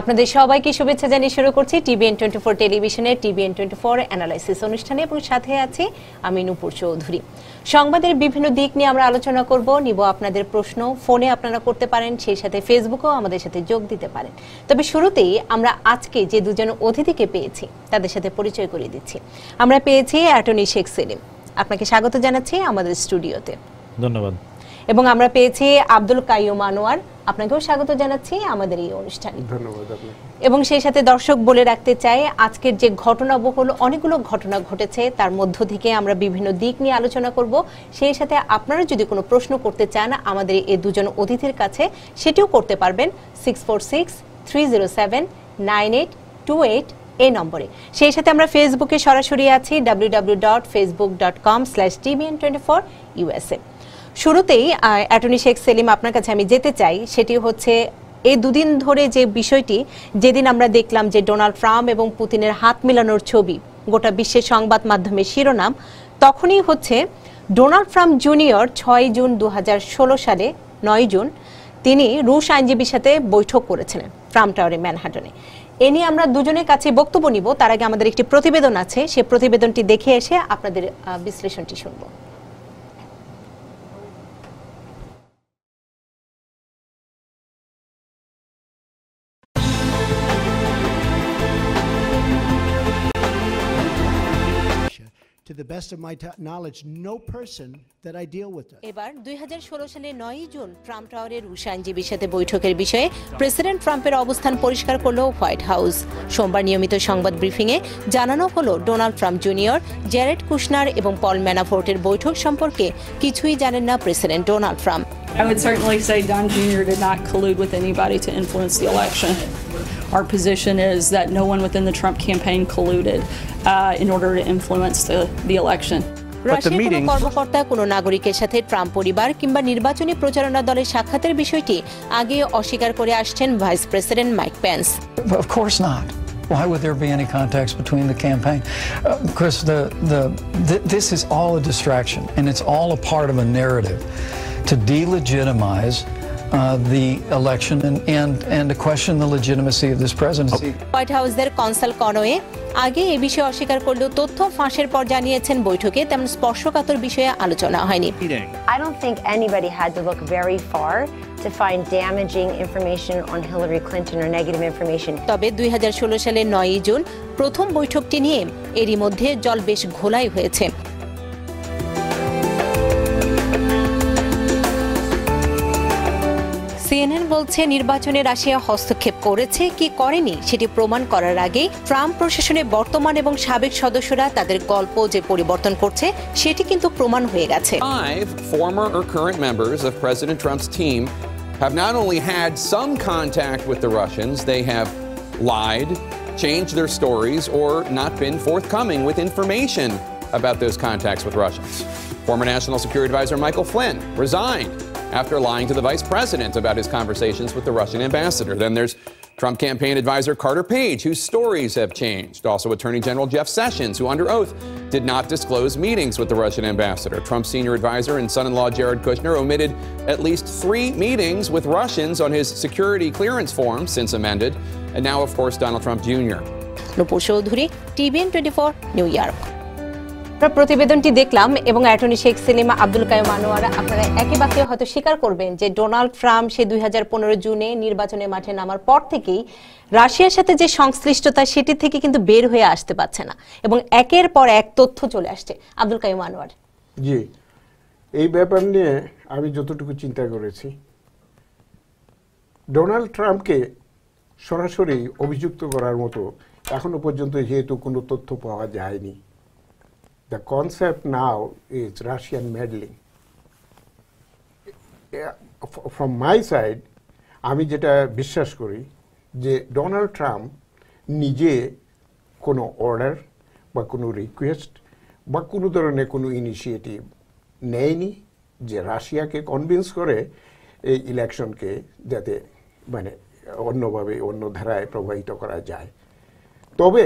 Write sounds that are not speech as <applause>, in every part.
আপনাদের সবাইকে শুভেচ্ছা জানিয়ে শুরু করছি টিভিএন টোয়েন্টি ফোর টেলিভিশনের টিভিএন টোয়েন্টি ফোর অ্যানালাইসিস অনুষ্ঠানে এবং সাথে আছি আমি নূপুর চৌধুরী সংবাদের বিভিন্ন দিক নিয়ে আমরা আলোচনা করব নিব আপনাদের প্রশ্ন ফোনে আপনারা করতে পারেন সেই সাথে ফেসবুকেও আমাদের সাথে যোগ দিতে পারেন তবে শুরুতেই আমরা আজকে যে দুজন অতিথিকে পেয়েছি তাদের সাথে পরিচয় করিয়ে দিচ্ছি আমরা পেয়েছি অ্যাটর্নি শেখ সেলিম আপনাকে স্বাগত জানাচ্ছি আমাদের স্টুডিওতে ধন্যবাদ এবং আমরা পেয়েছি আব্দুল কাইয়ুম আনোয়ার আপনাকেও স্বাগত জানাচ্ছি আমাদের এই অনুষ্ঠানে এবং সেই সাথে দর্শক বলে রাখতে চাই আজকের যে ঘটনাবহুল অনেকগুলো ঘটনা ঘটেছে তার মধ্য থেকে আমরা বিভিন্ন দিক নিয়ে আলোচনা করব সেই সাথে আপনারা যদি কোনো প্রশ্ন করতে চান আমাদের এই দুজন অতিথির কাছে সেটিও করতে পারবেন six four six three zero seven nine eight two eight এই নম্বরে সেই সাথে আমরা ফেসবুকে সরাসরি আছি W W dot Facebook dot com slash TVN twenty four USA শুরুতেই অ্যাটর্নি শেখ সেলিম আপনার কাছে আমি যেতে চাই সেটি হচ্ছে এই দুদিন ধরে যে বিষয়টি যেদিন আমরা দেখলাম যে ডোনাল্ড ট্রাম্প এবং পুতিনের হাত মেলানোর ছবি গোটা বিশ্বের সংবাদ মাধ্যমে শিরোনাম তখনই হচ্ছে ডোনাল্ড ট্রাম্প জুনিয়র ছয় জুন দু সালে নয় জুন তিনি রুশ আইনজীবীর সাথে বৈঠক করেছিলেন ট্রাম্প টাওয়ারে ম্যানহাটনে এ নিয়ে আমরা দুজনের কাছে বক্তব্য নিব তার আগে আমাদের একটি প্রতিবেদন আছে সে প্রতিবেদনটি দেখে এসে আপনাদের বিশ্লেষণটি শুনবো to the best of my knowledge, no person that I deal with. এবার 2016 9 জুন ট্রাম্প টাওয়ারের রুশ সাথে বৈঠকের বিষয়ে প্রেসিডেন্ট ট্রাম্পের অবস্থান পরিষ্কার করলো হোয়াইট হাউস সোমবার নিয়মিত সংবাদ ব্রিফিংয়ে জানানো হলো Donald Trump junior Jared Kushner এবং পল ম্যানাফোর্টের বৈঠক সম্পর্কে কিছুই জানেন না president Donald Trump I would certainly say Don Jr. did not collude with anybody to influence the election. Our position is that no one within the Trump campaign colluded uh, in order to influence the, the election. রাশিয়ার কোনো কর্মকর্তা কোনো নাগরিকের সাথে Trump পরিবার কিংবা নির্বাচনী প্রচারণা দলের সাক্ষাতের বিষয়টি আগে অস্বীকার করে আসছেন vice president Mike Pence Of course not. Why would there be any contacts between the campaign? Uh, Chris, the, the, th this is all a distraction, and it's all a part of a narrative to delegitimize uh, the election and, and, and to question the legitimacy of this presidency. White হাউসের counsel Conway আগে এ বিষয়ে অস্বীকার করলেও তথ্য ফাঁসের পর জানিয়েছেন বৈঠকে তেমন স্পর্শকাতর বিষয়ে আলোচনা হয়নি I don't think anybody had to look very far to find damaging information on Hillary Clinton or negative information. তবে 2016 সালের 9 জুন প্রথম বৈঠকটি নিয়ে এরই মধ্যে জল বেশ ঘোলাই হয়েছে বলছে নির্বাচনে রাশিয়া হস্তক্ষেপ করেছে কি করেনি সেটি প্রমাণ করার ট্রাম্প প্রশাসনে বর্তমান এবং সাবেক সদস্যরা তাদের গল্প যে পরিবর্তন করছে সেটি কিন্তু প্রমাণ হয়ে গেছে have not only had some contact with the Russians, they have lied, changed their stories, or not been forthcoming with information about those contacts with Russians. Former National Security Advisor Michael Flynn resigned after lying to the vice president about his conversations with the Russian ambassador. Then there's Trump campaign advisor Carter Page, whose stories have changed. Also, Attorney General Jeff Sessions, who under oath did not disclose meetings with the Russian ambassador. Trump's senior advisor and son in law Jared Kushner omitted at least three meetings with Russians on his security clearance form since amended. And now, of course, Donald Trump Jr. Nupur Chowdhury TBN 24, New York. আপনার প্রতিবেদনটি দেখলাম এবং attorney Sheikh Selima Abdul Kayum Anwar আপনারা একই বাক্যে হয়তো স্বীকার করবেন যে ডোনাল্ড ট্রাম্প সে দুই জুনে নির্বাচনের মাঠে নামার পর থেকেই রাশিয়ার সাথে যে সংশ্লিষ্টতা সেটি থেকে কিন্তু বের হয়ে আসতে পারছে না এবং একের পর এক তথ্য চলে আসছে আব্দুল কায়ুম আনোয়ার জি এই ব্যাপার নিয়ে আমি যতটুকু চিন্তা করেছি ডোনাল্ড ট্রাম্পকে সরাসরি অভিযুক্ত করার মতো এখনো পর্যন্ত যেহেতু কোনো তথ্য পাওয়া যায়নি The concept now is Russian meddling. From my side, আমি যেটা বিশ্বাস করি যে ডোনাল্ড ট্রাম্প নিজে কোনো অর্ডার বা কোনো রিকোয়েস্ট বা কোনো ধরনের কোনো ইনিশিয়েটিভ নেয়নি যে রাশিয়াকে কনভিন্স করে এই ইলেকশনকে যাতে মানে অন্যভাবে অন্য ধারায় প্রবাহিত করা যায় তবে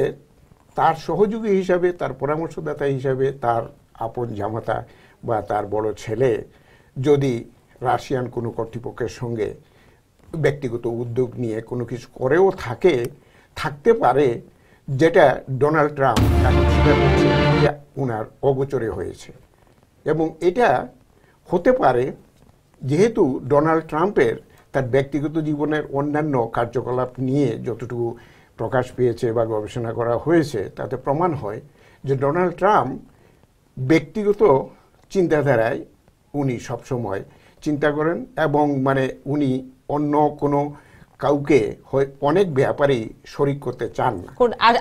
তার সহযোগী হিসাবে তার পরামর্শদাতা হিসাবে তার আপন জামাতা বা তার বড় ছেলে যদি রাশিয়ান কোনো কর্তৃপক্ষের সঙ্গে ব্যক্তিগত উদ্যোগ নিয়ে কোনো কিছু করেও থাকে থাকতে পারে যেটা ডোনাল্ড ট্রাম্প তাকে স্বীকার করছে ওনার অগোচরে হয়েছে এবং এটা হতে পারে যেহেতু ডোনাল্ড ট্রাম্পের তার ব্যক্তিগত জীবনের অন্যান্য কার্যকলাপ নিয়ে যতটুকু প্রকাশ পেয়েছে বা গবেষণা করা হয়েছে তাতে প্রমাণ হয় যে ডোনাল্ড ট্রাম্প ব্যক্তিগত চিন্তাধারায় উনি সবসময় চিন্তা করেন এবং মানে উনি অন্য কোনো কাউকে অনেক ব্যাপারেই শরিক করতে চান না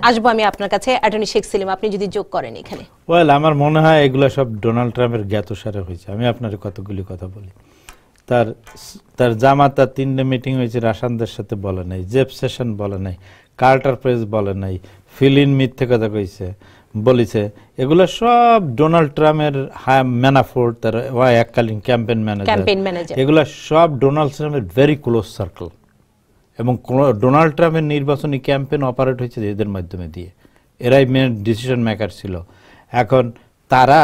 আসবো আমি আপনার কাছে অ্যাটর্নি শেখ সেলিম আপনি যদি যোগ করেন এখানে ওয়েল আমার মনে হয় এগুলো সব ডোনাল্ড ট্রাম্পের জ্ঞাতসারে হয়েছে আমি আপনার কতগুলি কথা বলি তার তার জামা তার তিনটে মিটিং হয়েছে রাশানদের সাথে বলে নাই জেপ সেশন বলে নাই কার্টার প্রেস বলে নাই ফিলিন মিথ্যে কথা কইছে বলিছে এগুলো সব ডোনাল্ড ট্রাম্পের ম্যানাফোর্ড তার এককালীন ক্যাম্পেন ম্যানেজার এগুলো সব ডোনাল্ড ট্রাম্পের ভেরি ক্লোজ সার্কেল এবং ডোনাল্ড ট্রাম্পের নির্বাচনী ক্যাম্পেন অপারেট হয়েছে এদের মাধ্যমে দিয়ে এরাই মেন ডিসিশন মেকার ছিল এখন তারা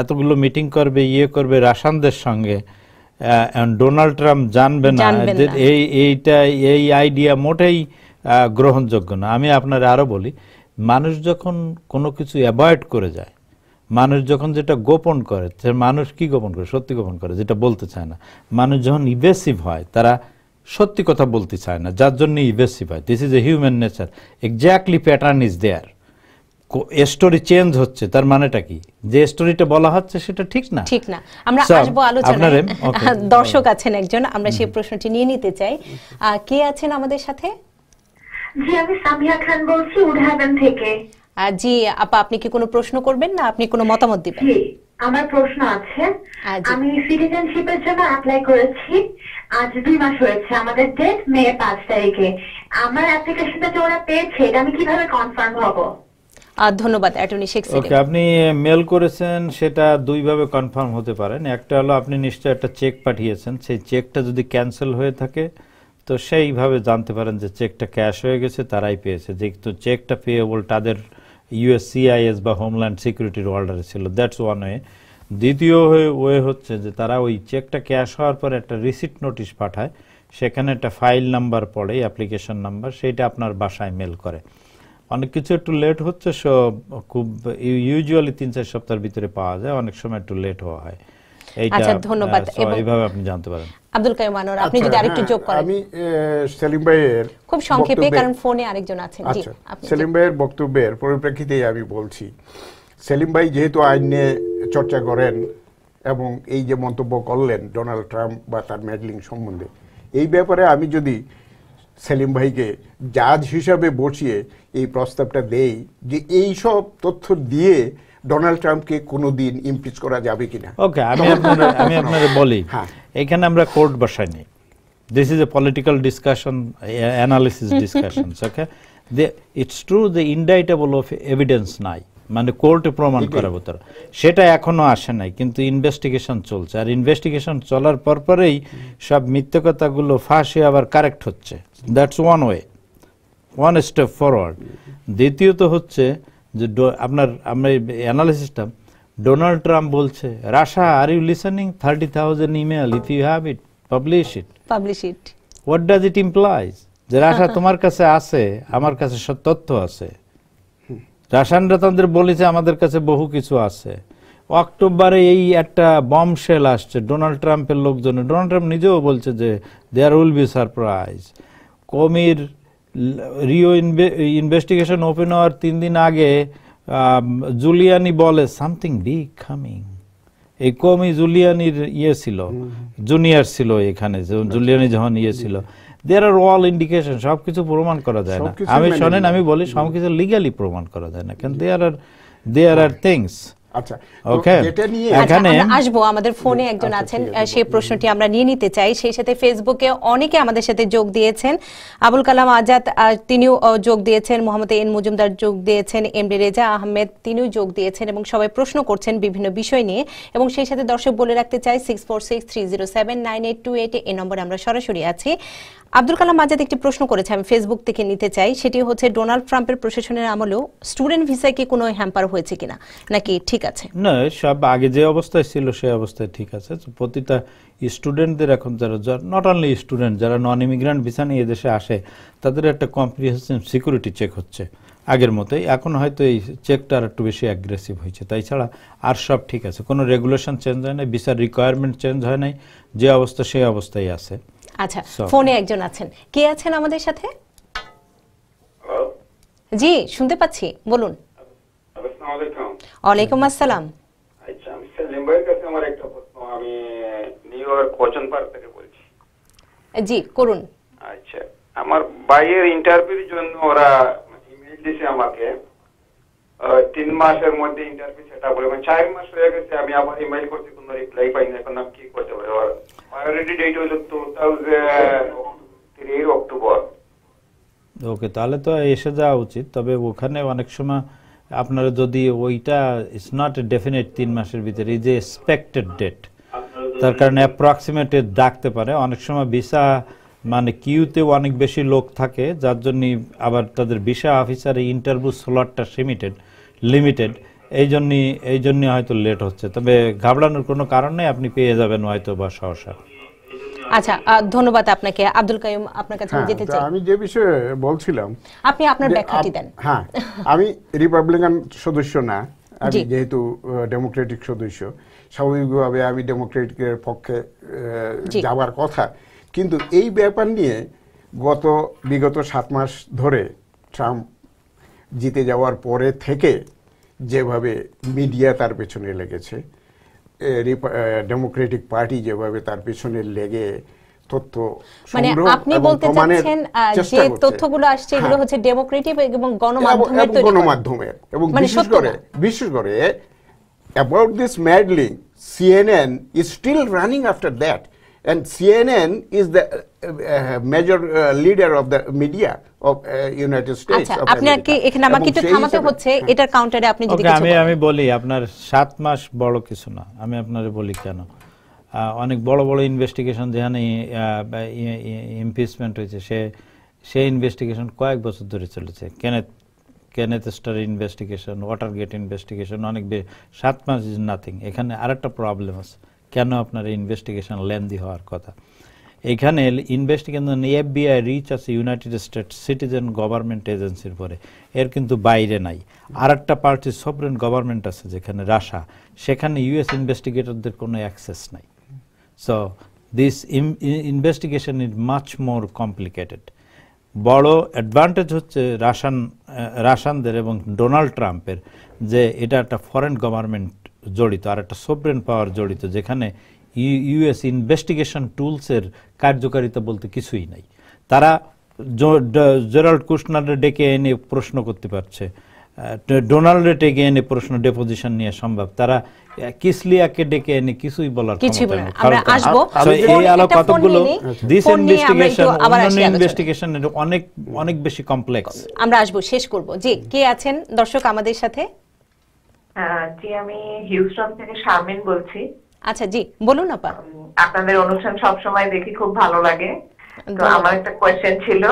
এতগুলো মিটিং করবে ইয়ে করবে রাশানদের সঙ্গে ডোনাল্ড ট্রাম্প জানবে না এইটা এই আইডিয়া মোটেই গ্রহণযোগ্য না আমি আপনার আরও বলি মানুষ যখন কোনো কিছু অ্যাভয়েড করে যায় মানুষ যখন যেটা গোপন করে সে মানুষ কি গোপন করে সত্যি গোপন করে যেটা বলতে চায় না মানুষ যখন ইভেসিভ হয় তারা সত্যি কথা বলতে চায় না যার জন্য ইভেসিভ হয় this is a human nature exactly pattern is their story change হচ্ছে তার মানেটা কি যে স্টোরিটা বলা হচ্ছে সেটা ঠিক না ঠিক না আমরা আসবো আলোচনায় <laughs> দর্শক আছেন একজন আমরা সেই প্রশ্নটি নিয়ে নিতে চাই কে আছেন আমাদের সাথে জি আমি সামিয়া খান বলছি থেকে জি আপা আপনি কি কোনো প্রশ্ন করবেন না আপনি কোনো মতামত দিবেন জি আমার প্রশ্ন আছে আমি সিটিজেনশিপের জন্য অ্যাপ্লাই করেছি আজ দুই মাস হয়েছে আমাদের ডেট মে পাঁচ তারিখে আমার অ্যাপ্লিকেশনটা যে ওরা পেয়েছে এটা আমি কিভাবে কনফার্ম হব ধন্যবাদ অ্যাটর্নি শেখ ওকে আপনি মেল করেছেন সেটা দুইভাবে কনফার্ম হতে পারেন একটা হলো আপনি নিশ্চয়ই একটা চেক পাঠিয়েছেন সেই চেকটা যদি ক্যান্সেল হয়ে থাকে তো সেইভাবে জানতে পারেন যে চেকটা ক্যাশ হয়ে গেছে তারাই পেয়েছে যেহেতু চেকটা পেয়েবল তাদের সিআইএস বা হোমল্যান্ড সিকিউরিটির অর্ডারে ছিল দ্যাটস ওয়ান ওয়ে দ্বিতীয় হয়ে ওয়ে হচ্ছে যে তারা ওই চেকটা ক্যাশ হওয়ার পর একটা রিসিট নোটিশ পাঠায় সেখানে একটা ফাইল নাম্বার পড়ে অ্যাপ্লিকেশন নাম্বার সেইটা আপনার বাসায় মেল করে অনেক কিছু একটু লেট হচ্ছে সব খুব ইউজুয়ালি তিন চার সপ্তাহের ভিতরে পাওয়া যায় অনেক সময় একটু লেট হওয়া হয় আচ্ছা ধন্যবাদ এইভাবে আপনি জানতে পারেন আব্দুল আনোয়ার আপনি আচ্ছা, যদি আরেকটু হ্যাঁ, যোগ করেন আমি সেলিম ভাইয়ের খুব সংক্ষেপে কারণ ফোনে আরেকজন আছেন জি আচ্ছা, সেলিম ভাইয়ের বক্তব্যের পরিপ্রেক্ষিতেই আমি বলছি সেলিম ভাই যেহেতু আইন নিয়ে চর্চা করেন এবং এই যে মন্তব্য করলেন ডোনাল্ড ট্রাম্প বা তার ম্যাডলিং সম্বন্ধে এই ব্যাপারে আমি যদি সেলিম ভাইকে জাজ হিসাবে বসিয়ে এই প্রস্তাবটা দেই যে এই সব তথ্য দিয়ে ডোনাল্ড ট্রাম্পকে কোনো দিন ইমপিচ করা যাবে কিনা ওকে আমি <laughs> আমি আপনাকে বলি হ্যাঁ। এখানে আমরা কোর্ট বসাইনি this is a political discussion uh, analysis okay <laughs> okay the, it's true the indictable of নাই মানে কোর্টে প্রমাণ করাবো তারা সেটা এখনো আসে নাই কিন্তু ইনভেস্টিগেশন চলছে আর ইনভেস্টিগেশন চলার পরেই সব মিথ্যকতাগুলো ফাঁস হয়ে আবার কারেক্ট হচ্ছে that's one way one step forward দ্বিতীয়ত হচ্ছে যে আপনার আমরা অ্যানালিসিসটা ডোনাল্ড ট্রাম্প বলছে Russia are you listening thirty thousand email if you have it publish it publish it what does it implies যে রাশা <laughs> তোমার কাছে আছে আমার কাছে সব তথ্য আছে রাশানরা তাদের বলেছে আমাদের কাছে বহু কিছু আছে অক্টোবরে এই একটা সেল আসছে ডোনাল্ড ট্রাম্পের লোকজনে ডোনাল্ড ট্রাম্প নিজেও বলছে যে দেয়ার উইল বি সারপ্রাইজ কমির রিও ইনভেস্টিগেশন ওপেন হওয়ার তিন দিন আগে জুলিয়ানি বলে সামথিং বিগ কামিং এই কমই জুলিয়ানির ইয়ে ছিল জুনিয়র ছিল এখানে জুলিয়ানি আচ্ছা। যখন ইয়ে ছিল দেয়ার আর অল ইন্ডিকেশন সব কিছু প্রমাণ করা যায় না আমি শোনেন আমি বলি সব কিছু লিগালি প্রমাণ করা যায় না কারণ দেয়ার আর দেয়ার আর থিংস আচ্ছা, আচ্ছা, আচ্ছা, সেই প্রশ্নটি আমরা নিয়ে নিতে চাই সেই সাথে ফেসবুকে অনেকে আমাদের সাথে যোগ দিয়েছেন আবুল কালাম আজাদ তিনিও যোগ দিয়েছেন মোহাম্মদ এন মজুমদার যোগ দিয়েছেন রেজা আহমেদ তিনিও যোগ দিয়েছেন এবং সবাই প্রশ্ন করছেন বিভিন্ন বিষয় নিয়ে এবং সেই সাথে দর্শক বলে রাখতে চাই six four six three zero seven nine eight two eight এই নম্বরে আমরা সরাসরি আছি আব্দুল কালাম আজাদ একটি প্রশ্ন করেছে আমি ফেসবুক থেকে নিতে চাই সেটি হচ্ছে ডোনাল্ড ট্রাম্পের প্রশাসনের আমলেও স্টুডেন্ট ভিসায় কি কোনো হ্যাম্পার হয়েছে কিনা নাকি ঠিক আছে না সব আগে যে অবস্থায় ছিল সেই অবস্থায় ঠিক আছে প্রতিটা স্টুডেন্টদের এখন যারা নট অনলি স্টুডেন্ট যারা নন ইমিগ্রান্ট ভিসা নিয়ে দেশে আসে তাদের একটা কম্প্রিহেন্সিভ সিকিউরিটি চেক হচ্ছে আগের মতোই এখন হয়তো এই চেকটা আর একটু বেশি অ্যাগ্রেসিভ হয়েছে তাই ছাড়া আর সব ঠিক আছে কোনো রেগুলেশন চেঞ্জ হয় নাই ভিসার রিকোয়ারমেন্ট চেঞ্জ হয় নাই যে অবস্থা সেই অবস্থায় আছে আচ্ছা ফোনে একজন আছেন কে আছেন আমাদের সাথে জি শুনতে পাচ্ছি বলুন ওয়ালাইকুম আসসালাম আচ্ছা আমার নিউ ইয়র্ক কোচন পার্ক থেকে বলছি জি করুন আচ্ছা আমার বাইয়ের ইন্টারভিউর জন্য ওরা ইমেল দিয়েছে আমাকে তিন মাসের মধ্যে ইন্টারভিউ সেট আপ করে চার মাস হয়ে গেছে আমি আবার ইমেল করছি কোনো রিপ্লাই পাই না এখন আমি কি করতে পারি আর প্রায়োরিটি ডেট হলো টু থাউজেন্ড অক্টোবর ওকে তাহলে তো এসে যাওয়া উচিত তবে ওখানে অনেক সময় আপনারা যদি ওইটা ইটস নট এ ডেফিনেট তিন মাসের ভিতরে ইজ এ এক্সপেক্টেড ডেট তার কারণে অ্যাপ্রক্সিমেটে ডাকতে পারে অনেক সময় ভিসা মানে কিউতে অনেক বেশি লোক থাকে যার জন্য আবার তাদের ভিসা অফিসারে ইন্টারভিউ স্লটটা সিমিটেড লিমিটেড এই জন্য এই জন্য হয়তো লেট হচ্ছে তবে ঘাবড়ানোর কোনো কারণ নেই আপনি পেয়ে যাবেন হয়তো বা সহসা আচ্ছা ধন্যবাদ আপনাকে আব্দুল কাইয়ুম আপনার কাছে হ্যাঁ, যেতে চাই আমি যে বিষয়ে বলছিলাম আপনি আপনার ব্যাখ্যাটি দেন হ্যাঁ আমি রিপাবলিকান সদস্য না আমি যেহেতু ডেমোক্রেটিক সদস্য স্বাভাবিকভাবে আমি ডেমোক্রেটিকের পক্ষে যাওয়ার কথা কিন্তু এই ব্যাপার নিয়ে গত বিগত সাত মাস ধরে ট্রাম্প জিতে যাওয়ার পরে থেকে যেভাবে মিডিয়া তার পেছনে লেগেছে ডেমোক্রেটিক পার্টি যেভাবে তার পেছনে লেগে তথ্য মানে আপনি বলতে চাচ্ছেন যে তথ্যগুলো আসছে হ্যাঁ। এগুলো হচ্ছে ডেমোক্রেটিক এবং গণমাধ্যমের তৈরি গণমাধ্যমের এবং মানে বিশেষ করে বিশেষ করে about this meddling CNN is still running after that And CNN is the uh, uh, major uh, leader of the media of uh, United States আচ্ছা আপনাকে এখানে আমাকে একটু থামাতে হচ্ছে হ্যাঁ। এটার কাউন্টারে আপনি যদি কিছু আমি আমি বলি আপনার 7 মাস বড় কিছু না আমি আপনারে বলি কেন অনেক বড় বড় ইনভেস্টিগেশন যেখানে ইমপিচমেন্ট হয়েছে সে সেই ইনভেস্টিগেশন কয়েক বছর ধরে চলেছে Kenneth Kenneth Starr investigation Watergate investigation অনেক সাত মাস ইজ নাথিং এখানে আরেকটা প্রবলেম আছে কেন আপনার ইনভেস্টিগেশন লেন্দি হওয়ার কথা এখানে ইনভেস্টিগেশন এফবিআই রিচ আছে ইউনাইটেড স্টেট সিটিজেন গভর্নমেন্ট এজেন্সির পরে এর কিন্তু বাইরে নাই আর একটা পার্টি সবরেন গভর্নমেন্ট আছে যেখানে রাশা সেখানে ইউএস ইনভেস্টিগেটরদের কোনো অ্যাক্সেস নাই so this investigation is much more complicated বড় অ্যাডভান্টেজ হচ্ছে রাশান রাশানদের এবং ডোনাল্ড ট্রাম্পের যে এটা একটা ফরেন গভর্নমেন্ট জড়িত আর একটা সোপ্রেন পাওয়ার জড়িত যেখানে ইউএস ইনভেস্টিগেশন টুলসের কার্যকারিতা বলতে কিছুই নাই তারা জেরাল্ড কুশনারে ডেকে এনে প্রশ্ন করতে পারছে ডোনাল্ড ডেকে এনে প্রশ্ন ডেপোজিশন নিয়ে সম্ভব তারা কিসলিয়াকে ডেকে এনে কিছুই বলার কতগুলো দিস ইনভেস্টিগেশন অনেক অনেক বেশি কমপ্লেক্স আমরা আসবো শেষ করব যে কে আছেন দর্শক আমাদের সাথে জি আমি হিউস্টন থেকে শারমিন বলছি আচ্ছা জি বলুন আপা আপনাদের অনুষ্ঠান সব সময় দেখি খুব ভালো লাগে তো আমার একটা কোয়েশ্চেন ছিল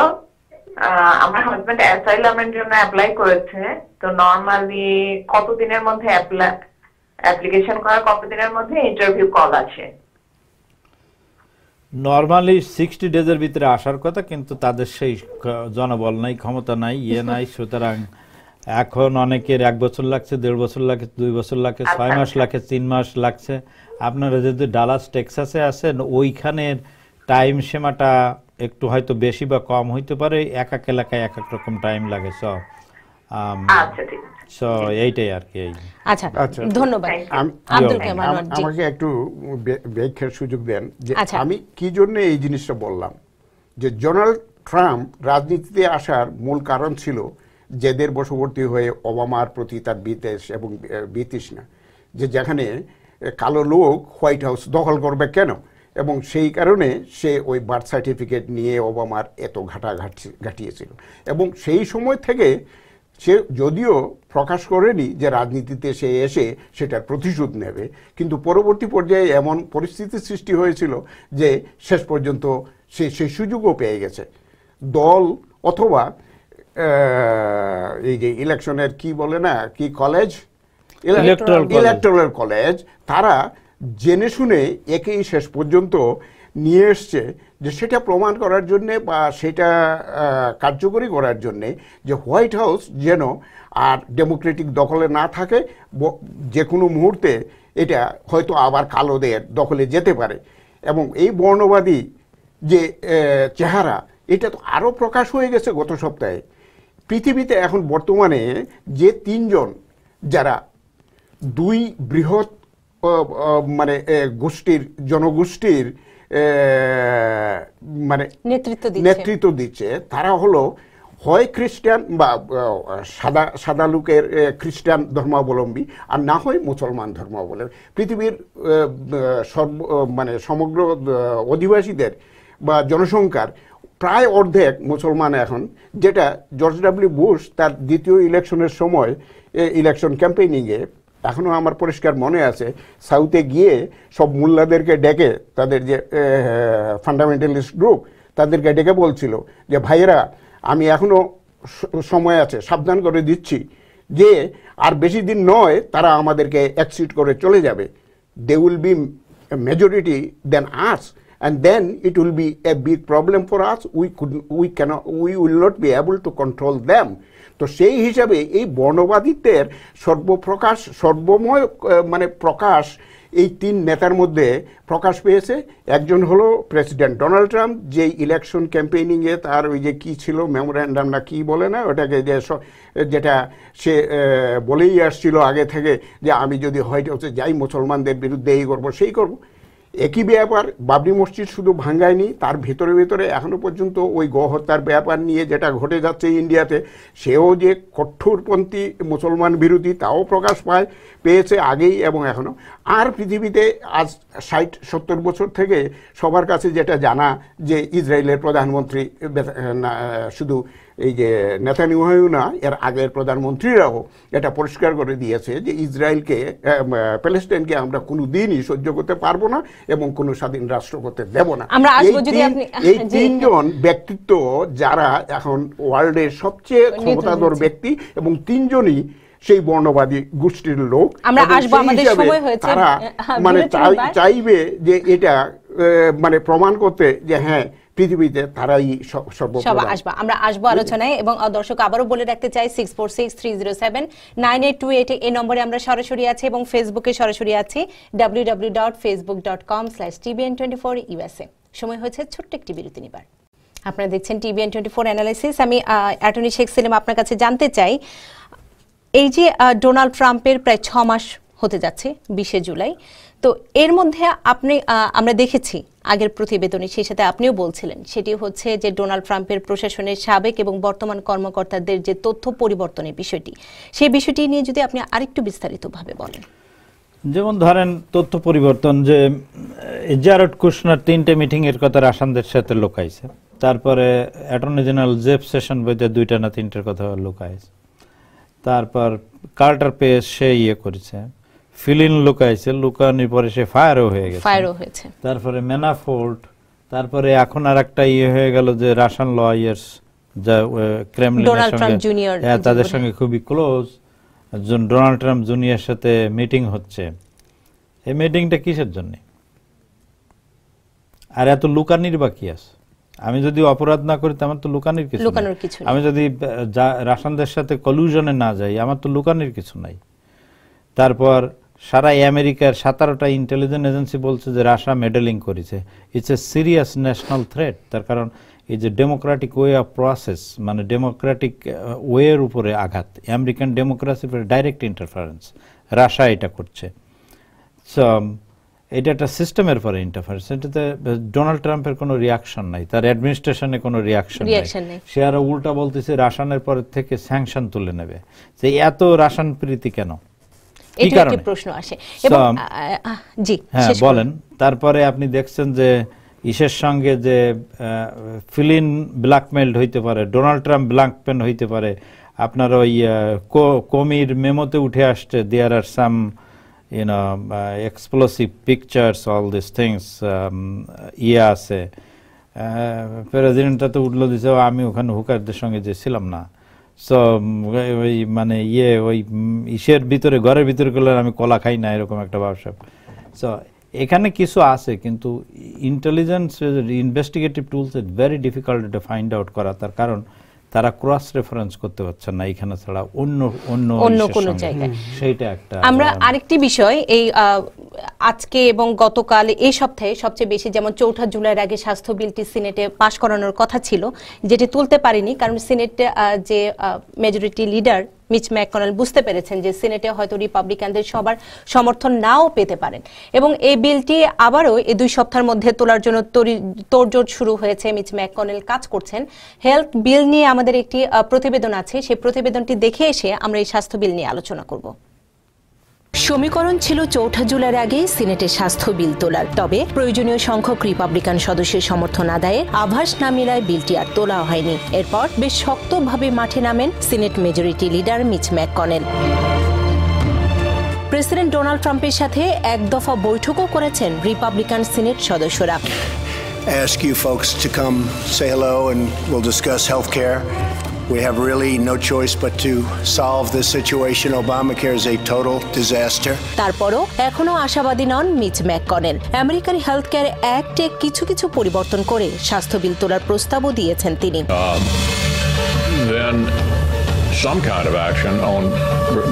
আমার হাজবেন্ড অ্যাসাইলামের জন্য অ্যাপ্লাই করেছে তো নরমালি কতদিনের মধ্যে অ্যাপ্লিকেশন করার কতদিনের মধ্যে ইন্টারভিউ কল আছে নর্মালি সিক্সটি ডেজের ভিতরে আসার কথা কিন্তু তাদের সেই জনবল নাই ক্ষমতা নাই ইয়ে নাই সুতরাং এখন অনেকের এক বছর লাগছে দেড় বছর লাগে দুই বছর লাগে ছয় আচ্ছা। মাস লাগে তিন মাস লাগছে আপনারা যদি ডালাস টেক্সাসে আসেন ওইখানের টাইম সীমাটা একটু হয়তো বেশি বা কম হইতে পারে এক এক এলাকায় এক এক রকম টাইম লাগে সব um, আচ্ছা, এইটাই আর কি আচ্ছা, আচ্ছা ধন্যবাদ আমাকে একটু সুযোগ দেন যে আমি কি জন্য এই জিনিসটা বললাম যে ট্রাম্প রাজনীতিতে আসার মূল কারণ ছিল জেদের বশবর্তী হয়ে ওবামার প্রতি তার বিদেশ এবং না যে যেখানে কালো লোক হোয়াইট হাউস দখল করবে কেন এবং সেই কারণে সে ওই বার্থ সার্টিফিকেট নিয়ে ওবামার এত ঘাটা ঘাটিয়েছিল এবং সেই সময় থেকে সে যদিও প্রকাশ করেনি যে রাজনীতিতে সে এসে সেটার প্রতিশোধ নেবে কিন্তু পরবর্তী পর্যায়ে এমন পরিস্থিতির সৃষ্টি হয়েছিল যে শেষ পর্যন্ত সে সেই সুযোগও পেয়ে গেছে দল অথবা এই যে ইলেকশনের কি বলে না কি কলেজ ইলেকট্রাল কলেজ তারা জেনে শুনে একেই শেষ পর্যন্ত নিয়ে এসছে যে সেটা প্রমাণ করার জন্যে বা সেটা কার্যকরী করার জন্যে যে হোয়াইট হাউস যেন আর ডেমোক্রেটিক দখলে না থাকে যে কোনো মুহূর্তে এটা হয়তো আবার কালোদের দখলে যেতে পারে এবং এই বর্ণবাদী যে চেহারা এটা তো আরও প্রকাশ হয়ে গেছে গত সপ্তাহে পৃথিবীতে এখন বর্তমানে যে তিনজন যারা দুই বৃহৎ মানে গোষ্ঠীর জনগোষ্ঠীর মানে নেতৃত্ব নেতৃত্ব দিচ্ছে তারা হলো হয় খ্রিস্টান বা সাদা সাদা লোকের খ্রিস্টান ধর্মাবলম্বী আর না হয় মুসলমান ধর্মাবলম্বী পৃথিবীর সর্ব মানে সমগ্র অধিবাসীদের বা জনসংখ্যার প্রায় অর্ধেক মুসলমান এখন যেটা জর্জ ডাব্লিউ বুশ তার দ্বিতীয় ইলেকশনের সময় ইলেকশন ক্যাম্পেইনিংয়ে এখনও আমার পরিষ্কার মনে আছে সাউথে গিয়ে সব মোল্লাদেরকে ডেকে তাদের যে ফান্ডামেন্টালিস্ট গ্রুপ তাদেরকে ডেকে বলছিল যে ভাইয়েরা আমি এখনও সময় আছে সাবধান করে দিচ্ছি যে আর বেশি দিন নয় তারা আমাদেরকে অ্যাক্সিট করে চলে যাবে they will be majority then us and then it will be a big problem for us we could we cannot we will not be able to control them তো সেই হিসাবে এই বর্ণবাদীদের সর্বপ্রকাশ সর্বময় মানে প্রকাশ এই তিন নেতার মধ্যে প্রকাশ পেয়েছে একজন হলো প্রেসিডেন্ট ডোনাল্ড ট্রাম্প যে ইলেকশন ক্যাম্পেইনিংয়ে তার ওই যে কী ছিল মেমোরেন্ডাম না কী বলে না ওটাকে যে যেটা সে বলেই আসছিল আগে থেকে যে আমি যদি হোয়াইট হাউসে যাই মুসলমানদের বিরুদ্ধে এই করবো সেই করবো একই ব্যাপার বাবরি মসজিদ শুধু ভাঙ্গায়নি তার ভেতরে ভেতরে এখনও পর্যন্ত ওই গহত্যার ব্যাপার নিয়ে যেটা ঘটে যাচ্ছে ইন্ডিয়াতে সেও যে কঠোরপন্থী মুসলমান বিরোধী তাও প্রকাশ পায় পেয়েছে আগেই এবং এখনও আর পৃথিবীতে আজ ষাট সত্তর বছর থেকে সবার কাছে যেটা জানা যে ইসরায়েলের প্রধানমন্ত্রী শুধু এই যে নেতানিয়াহু না এর আগের প্রধানমন্ত্রীরাও এটা পরিষ্কার করে দিয়েছে যে ইসরায়েলকে প্যালেস্টাইনকে আমরা কোনো দিনই সহ্য করতে পারবো না এবং কোনো স্বাধীন রাষ্ট্র করতে দেব না এই তিনজন ব্যক্তিত্ব যারা এখন ওয়ার্ল্ডের সবচেয়ে ক্ষমতাধর ব্যক্তি এবং তিনজনই সেই বর্ণবাদী গোষ্ঠীর লোক তারা হ্যাঁ, মানে চাইবে যে এটা মানে প্রমাণ করতে যে হ্যাঁ পৃথিবীতে তারাই সব আসবো আমরা আসবো আলোচনায় এবং দর্শক আবারও বলে রাখতে চাই six four six three zero seven nine eight two eight এই নম্বরে আমরা সরাসরি আছি এবং ফেসবুকে সরাসরি আছি W W dot Facebook dot com slash TVN twenty four USA সময় হয়েছে ছোট্ট একটি বিরতি নিবার আপনারা দেখছেন টিভিএন টোয়েন্টি ফোর অ্যানালাইসিস আমি অ্যাটর্নি শেখ সেলিম আপনার কাছে জানতে চাই এই যে ডোনাল্ড ট্রাম্পের প্রায় ছ মাস হতে যাচ্ছে বিশে জুলাই তো এর মধ্যে আপনি আমরা দেখেছি আগের প্রতিবেদনে সেই সাথে আপনিও বলছিলেন সেটি হচ্ছে যে ডোনাল্ড ট্রাম্পের প্রশাসনের সাবেক এবং বর্তমান কর্মকর্তাদের যে তথ্য পরিবর্তনের বিষয়টি সেই বিষয়টি নিয়ে যদি আপনি আরেকটু বিস্তারিতভাবে বলেন যেমন ধরেন তথ্য পরিবর্তন যে জারড কুশনার তিনটে মিটিংয়ের কথা রাশানদের সাথে লোকাইছে তারপরে অ্যাটর্নি জেনারেল জেফ সেশন বইতে দুইটা না তিনটের কথা লোকাইছে তারপর কার্টার পেস সে ইয়ে করেছে ফিলিন লুকাইছে লুকানোর পরে সে ফায়ারও হয়ে গেছে ফায়ারও হয়েছে তারপরে মেনাফোল্ড তারপরে এখন আর একটা ইয়ে হয়ে গেল যে রাশিয়ান লয়ার্স যা ক্রেমলিনের সঙ্গে হ্যাঁ তাদের সঙ্গে খুবই ক্লোজ ডোনাল্ড ট্রাম্প জুনিয়র সাথে মিটিং হচ্ছে এই মিটিংটা কিসের জন্য আর এত লুকানির বাকি আছে আমি যদি অপরাধ না করি আমার তো লুকানির কিছু লুকানোর কিছু আমি যদি রাশানদের সাথে কলুশনে না যাই আমার তো লুকানির কিছু নাই তারপর সারা আমেরিকার সাতারোটা ইন্টেলিজেন্স এজেন্সি বলছে যে রাশা মেডেলিং করেছে it's a serious national threat তার কারণ এই যে ডেমোক্রেটিক ওয়ে অফ প্রসেস মানে ডেমোক্রেটিক ওয়ের উপরে আঘাত American democracy direct interference Russia এটা করছে সো এটা একটা সিস্টেমের পরে ইন্টারফারেন্স এটাতে ডোনাল্ড ট্রাম্পের কোনো রিয়াকশন নাই তার অ্যাডমিনিস্ট্রেশনে কোনো রিয়াকশন নাই সে আরো উল্টা বলতেছে রাশানের পরের থেকে স্যাংশন তুলে নেবে যে এত রাশান প্রীতি কেন এটি একটি প্রশ্ন আসে এবং জি হ্যাঁ বলেন তারপরে আপনি দেখছেন যে ইসের সঙ্গে যে ফিলিন ব্ল্যাকমেল হইতে পারে ডোনাল্ড ট্রাম্প ব্ল্যাকমেল হইতে পারে আপনার ওই কমির মেমোতে উঠে আসছে there are some you know explosive pictures all this things ইয়ে আছে প্রেসিডেন্টটা তো উঠলো দিছে আমি ওখানে হুকারদের সঙ্গে যে ছিলাম না ওই মানে ইয়ে ওই ইসের ভিতরে ঘরের ভিতরে করলে আমি কলা খাই না এরকম একটা ব্যবসা সো এখানে কিছু আছে কিন্তু intelligence investigative tools it very difficult to find out করা তার কারণ তারা ক্রস রেফারেন্স করতে পারছেন না এখানে ছাড়া অন্য অন্য অন্য কোন জায়গায় সেটা একটা আমরা আরেকটি বিষয় এই আজকে এবং গতকাল এই সপ্তাহে সবচেয়ে বেশি যেমন চৌঠা জুলাইয়ের আগে স্বাস্থ্য বিলটি সিনেটে পাশ করানোর কথা ছিল যেটি তুলতে পারেনি কারণ সিনেটে যে মেজরিটি লিডার মিচ ম্যাককনেল বুঝতে পেরেছেন যে সিনেটে হয়তো রিপাবলিকানদের সবার সমর্থন নাও পেতে পারেন এবং এই বিলটি আবারও এই দুই সপ্তাহের মধ্যে তোলার জন্য তোড়জোড় শুরু হয়েছে মিচ ম্যাককনেল কাজ করছেন হেলথ বিল নিয়ে আমাদের একটি প্রতিবেদন আছে সেই প্রতিবেদনটি দেখে এসে আমরা এই স্বাস্থ্য বিল নিয়ে আলোচনা করব সমীকরণ ছিল চৌঠা জুলাইয়ের আগে সিনেটে স্বাস্থ্য বিল তোলার তবে প্রয়োজনীয় সংখ্যক রিপাবলিকান সদস্যের সমর্থন আদায়ে আভাস না মিলায় বিলটি আর তোলা হয়নি এরপর বেশ শক্তভাবে মাঠে নামেন Senate majority leader Mitch McConnell president Donald ট্রাম্পের সাথে এক দফা বৈঠকও করেছেন রিপাবলিকান সিনেট সদস্যরা ask you folks to come say hello and we'll discuss We have really no choice but to solve this situation. Obamacare is a total disaster. তারপরও এখনো আশাবাদী নন Mitch McConnell American health care অ্যাক্টে কিছু কিছু পরিবর্তন করে স্বাস্থ্য বিল তোলার প্রস্তাবও দিয়েছেন তিনি um, some kind of action on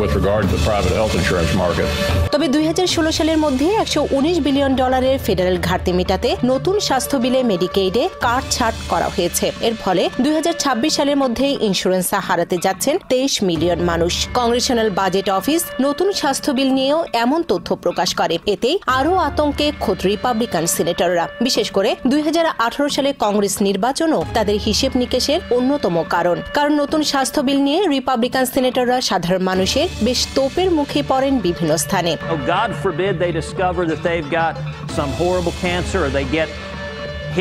with regard to the private health insurance market. তবে 2016 সালের মধ্যে 119 বিলিয়ন ডলারের ফেডারেল ঘাটতি মেটাতে নতুন স্বাস্থ্য বিলে মেডিকেইডে কার্ড ছাড় করা হয়েছে এর ফলে 2026 সালের মধ্যে ইন্স্যুরেন্স হারাতে যাচ্ছেন 23 মিলিয়ন মানুষ কংগ্রেশনাল বাজেট অফিস নতুন স্বাস্থ্য বিল নিয়েও এমন তথ্য প্রকাশ করে এতে আরও আতঙ্কে খোদ রিপাবলিকান সিনেটররা বিশেষ করে 2018 সালে কংগ্রেস নির্বাচনও তাদের হিসেব নিকেশের অন্যতম কারণ কারণ নতুন স্বাস্থ্য বিল নিয়ে রিপাবলিকান সিনেটররা সাধারণ মানুষের বেশ তোপের মুখে পড়েন বিভিন্ন স্থানে oh,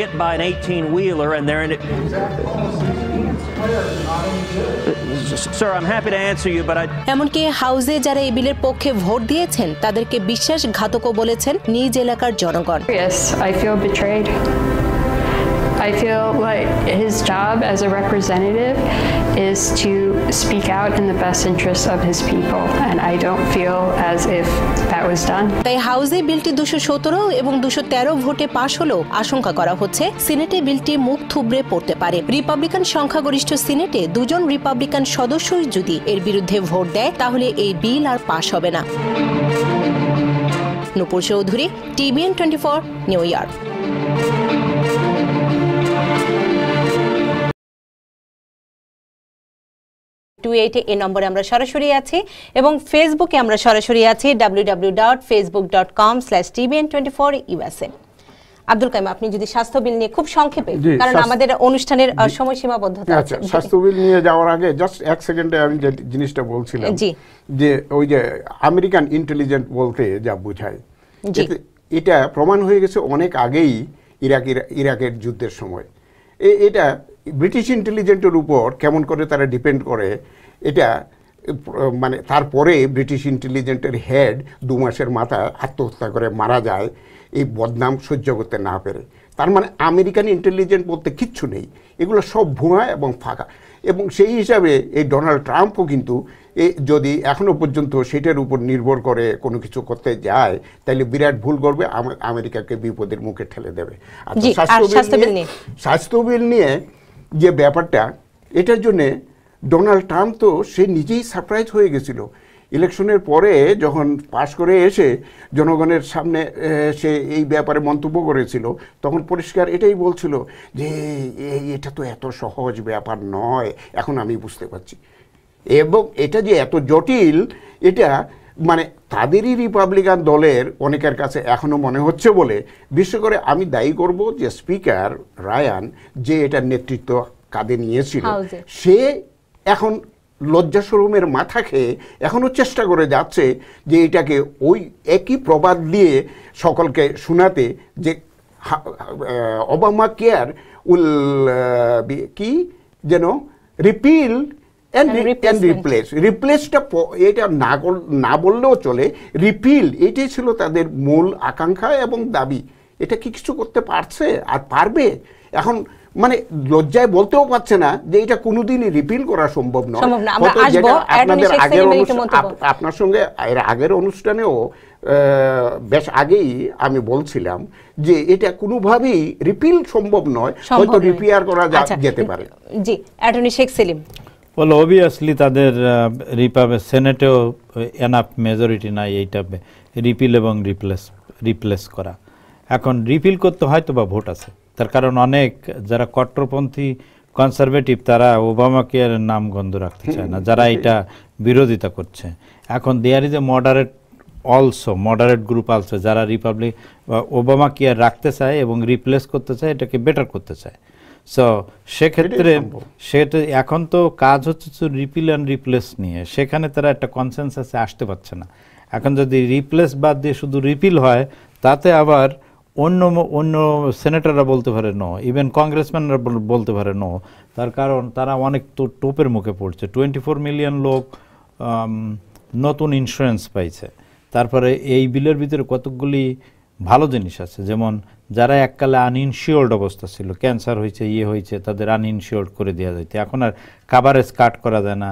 hit by an 18 wheeler and they're in it. এমনকি হাউসে যারা এই বিলের পক্ষে ভোট দিয়েছেন তাদেরকে বিশ্বাসঘাতকও বলেছেন নিজ এলাকার জনগণ I feel like his job as a representative is to speak out in the best interests of his people, and I don't feel as if that was done. তাই হাউসে বিলটি দুশো সতেরো এবং দুশো তেরো ভোটে পাশ হলেও আশঙ্কা করা হচ্ছে সিনেটে বিলটি মুখ থুবড়ে পড়তে পারে রিপাবলিকান সংখ্যাগরিষ্ঠ সিনেটে দুজন রিপাবলিকান সদস্যই যদি এর বিরুদ্ধে ভোট দেয় তাহলে এই বিল আর পাশ হবে না Nupur Chowdhury TBN twenty four New York two এইটে নম্বরে আমরা সরাসরি আছি এবং ফেসবুকে আমরা সরাসরি আছি W W dot Facebook dot com slash TVN twenty four USA Abdul Kaim আপনি যদি স্বাস্থ্য বিল নিয়ে খুব সংক্ষেপে কারণ আমাদের অনুষ্ঠানের সময় সীমাবদ্ধতা আচ্ছা, আছে স্বাস্থ্য বিল নিয়ে যাওয়ার আগে জাস্ট এক সেকেন্ডে আমি যে জিনিসটা বলছিলাম যে ওই যে আমেরিকান ইন্টেলিজেন্ট বলতে যা বোঝায় এটা প্রমাণ হয়ে গেছে অনেক আগেই ইরাকের ইরাকের যুদ্ধের সময় এটা ব্রিটিশ ইন্টেলিজেন্টের উপর কেমন করে তারা ডিপেন্ড করে এটা মানে তারপরে ব্রিটিশ ইন্টেলিজেন্টের হেড দু মাসের মাথায় আত্মহত্যা করে মারা যায় এই বদনাম সহ্য করতে না পেরে তার মানে আমেরিকান ইন্টেলিজেন্ট বলতে কিচ্ছু নেই এগুলো সব ভুয়া এবং ফাঁকা এবং সেই হিসাবে এই ডোনাল্ড ট্রাম্পও কিন্তু এ যদি এখনও পর্যন্ত সেটার উপর নির্ভর করে কোনো কিছু করতে যায় তাহলে বিরাট ভুল করবে আমেরিকাকে বিপদের মুখে ঠেলে দেবে স্বাস্থ্য বিল নিয়ে স্বাস্থ্য বিল নিয়ে যে ব্যাপারটা এটার জন্যে ডোনাল্ড ট্রাম্প তো সে নিজেই সারপ্রাইজ হয়ে গেছিল ইলেকশনের পরে যখন পাশ করে এসে জনগণের সামনে সে এই ব্যাপারে মন্তব্য করেছিল তখন পরিষ্কার এটাই বলছিল যে এটা তো এত সহজ ব্যাপার নয় এখন আমি বুঝতে পারছি এবং এটা যে এত জটিল এটা মানে তাদেরই রিপাবলিকান দলের অনেকের কাছে এখনও মনে হচ্ছে বলে বিশ্ব করে আমি দায়ী করব যে স্পিকার রায়ান যে এটার নেতৃত্ব কাঁধে নিয়েছিল সে এখন লজ্জা শোরুমের মাথা খেয়ে এখনও চেষ্টা করে যাচ্ছে যে এটাকে ওই একই প্রবাদ দিয়ে সকলকে শোনাতে যে ওবামা কেয়ার উল কি যেন রিপিল এটা না না বললেও চলে এটাই ছিল তাদের মূল আকাঙ্ক্ষা এবং দাবি এটা কি কিছু করতে পারছে আর পারবে এখন মানে লজ্জায় বলতেও পারছে না যে এটা কোনোদিনই রিপিল করা সম্ভব নয় আপনার সঙ্গে এর আগের অনুষ্ঠানেও বেশ আগেই আমি বলছিলাম যে এটা কোনোভাবেই রিপিল সম্ভব নয় হয়তো রিপেয়ার করা আচ্ছা, যেতে পারে জি অ্যাটর্নি শেখ সেলিম ওল অবভিয়াসলি তাদের রিপাবে সেনেটেও এনাফ মেজরিটি নাই এইটা রিপিল এবং রিপ্লেস রিপ্লেস করা এখন রিপিল করতে হয়তো বা ভোট আছে তার কারণ অনেক যারা কট্টরপন্থী কনসারভেটিভ তারা ওবামা কেয়ারের নাম গন্ধ রাখতে চায় না যারা এটা বিরোধিতা করছে এখন there is a moderate also moderate group also যারা রিপাবলিক ওবামা কেয়ার রাখতে চায় এবং রিপ্লেস করতে চায় এটাকে বেটার করতে চায় সো সেক্ষেত্রে সেটা এখন তো কাজ হচ্ছে রিপিল অ্যান্ড রিপ্লেস নিয়ে সেখানে তারা একটা কনসেন্সাসে আসতে পারছে না এখন যদি রিপ্লেস বাদ দিয়ে শুধু রিপিল হয় তাতে আবার অন্য অন্য সেনেটররা বলতে পারে নো ইভেন কংগ্রেসম্যানরা বলতে পারে নো তার কারণ তারা অনেক তো টোপের মুখে পড়ছে টোয়েন্টি ফোর মিলিয়ন লোক নতুন ইন্স্যুরেন্স পাইছে তারপরে এই বিলের ভিতরে কতকগুলি ভালো জিনিস আছে যেমন যারা এককালে আনইনসিওর্ড অবস্থা ছিল ক্যান্সার হয়েছে ইয়ে হয়েছে তাদের আনইনসিওর্ড করে দেওয়া যাইতে এখন আর কাভারেজ কাট করা যায় না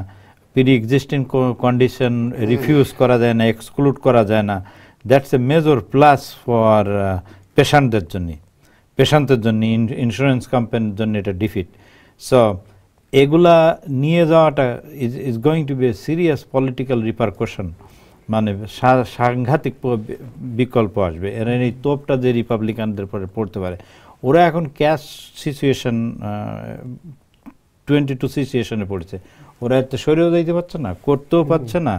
প্রি এক্সিস্টিং কন্ডিশন রিফিউজ করা যায় না এক্সক্লুড করা যায় না that's a major plus for পেশেন্টদের জন্যে পেশেন্টদের জন্য ইন্স্যুরেন্স কোম্পানির জন্য এটা ডিফিট সো এগুলা নিয়ে যাওয়াটা is is going to be a serious political repercussion মানে সাংঘাতিক বিকল্প আসবে এর এই তোপটা যে রিপাবলিকানদের পরে পড়তে পারে ওরা এখন ক্যাশ সিচুয়েশন টোয়েন্টি টু সিচুয়েশনে পড়েছে ওরা এত সরেও যাইতে পারছে না করতেও পারছে না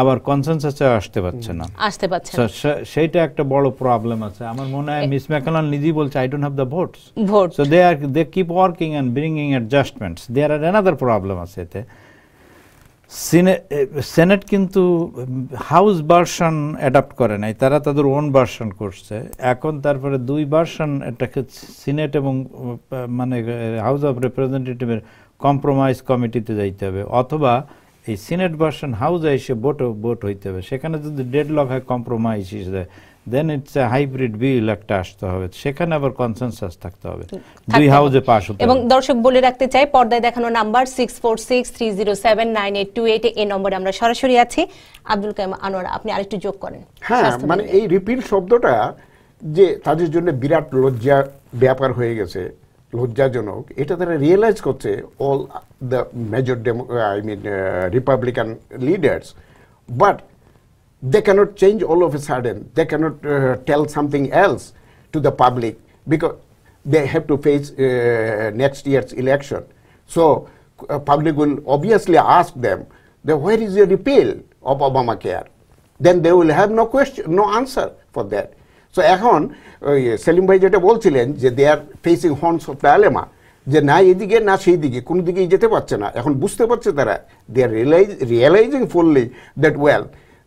আবার কনসেন্সাসে আসতে পারছে না আসতে পারছে না সেটা একটা বড় প্রবলেম আছে আমার মনে হয় মিস ম্যাকালন নিজেই বলছে I don't have the votes vote so they are they keep working and bringing adjustments they are another problem আছে এতে সেনেট কিন্তু হাউস ভার্সন অ্যাডাপ্ট করে নাই তারা তাদের ওন ভার্সন করছে এখন তারপরে দুই ভার্সন এটাকে সিনেট এবং মানে হাউস অফ রিপ্রেজেন্টেটিভের কম্প্রোমাইজ কমিটিতে যাইতে হবে অথবা এই সিনেট ভার্সন হাউসে এসে বোট ভোট হইতে হবে সেখানে যদি ডেড লক হয় কম্প্রোমাইজ হিসেবে দেন ইটস এ হাইব্রিড বিল একটা আসতে হবে সেখানে আবার কনসেনসাস থাকতে হবে দুই হাউজে পাস হতে এবং দর্শক বলে রাখতে চাই পর্দায় দেখানো নাম্বার 6463079828 এই নম্বরে আমরা সরাসরি আছি আব্দুল কাইম আনোয়ার আপনি আরেকটু যোগ করেন হ্যাঁ মানে এই রিপিল শব্দটা যে তাদের জন্য বিরাট লজ্জা ব্যাপার হয়ে গেছে লজ্জাজনক এটা তারা রিয়েলাইজ করছে all the major I mean Republican leaders but They cannot change all of a sudden. They cannot uh, tell something else to the public because they have to face uh, next year's election. So uh, public will obviously ask them, where is the repeal of Obamacare? Then they will have no question, no answer for that. So এখন ওই সেলিম ভাই যেটা বলছিলেন যে they are facing horns of dilemma যে না এদিকে না সেই দিকে কোনো দিকেই যেতে পারছে না এখন বুঝতে পারছে তারা they are realize fully that well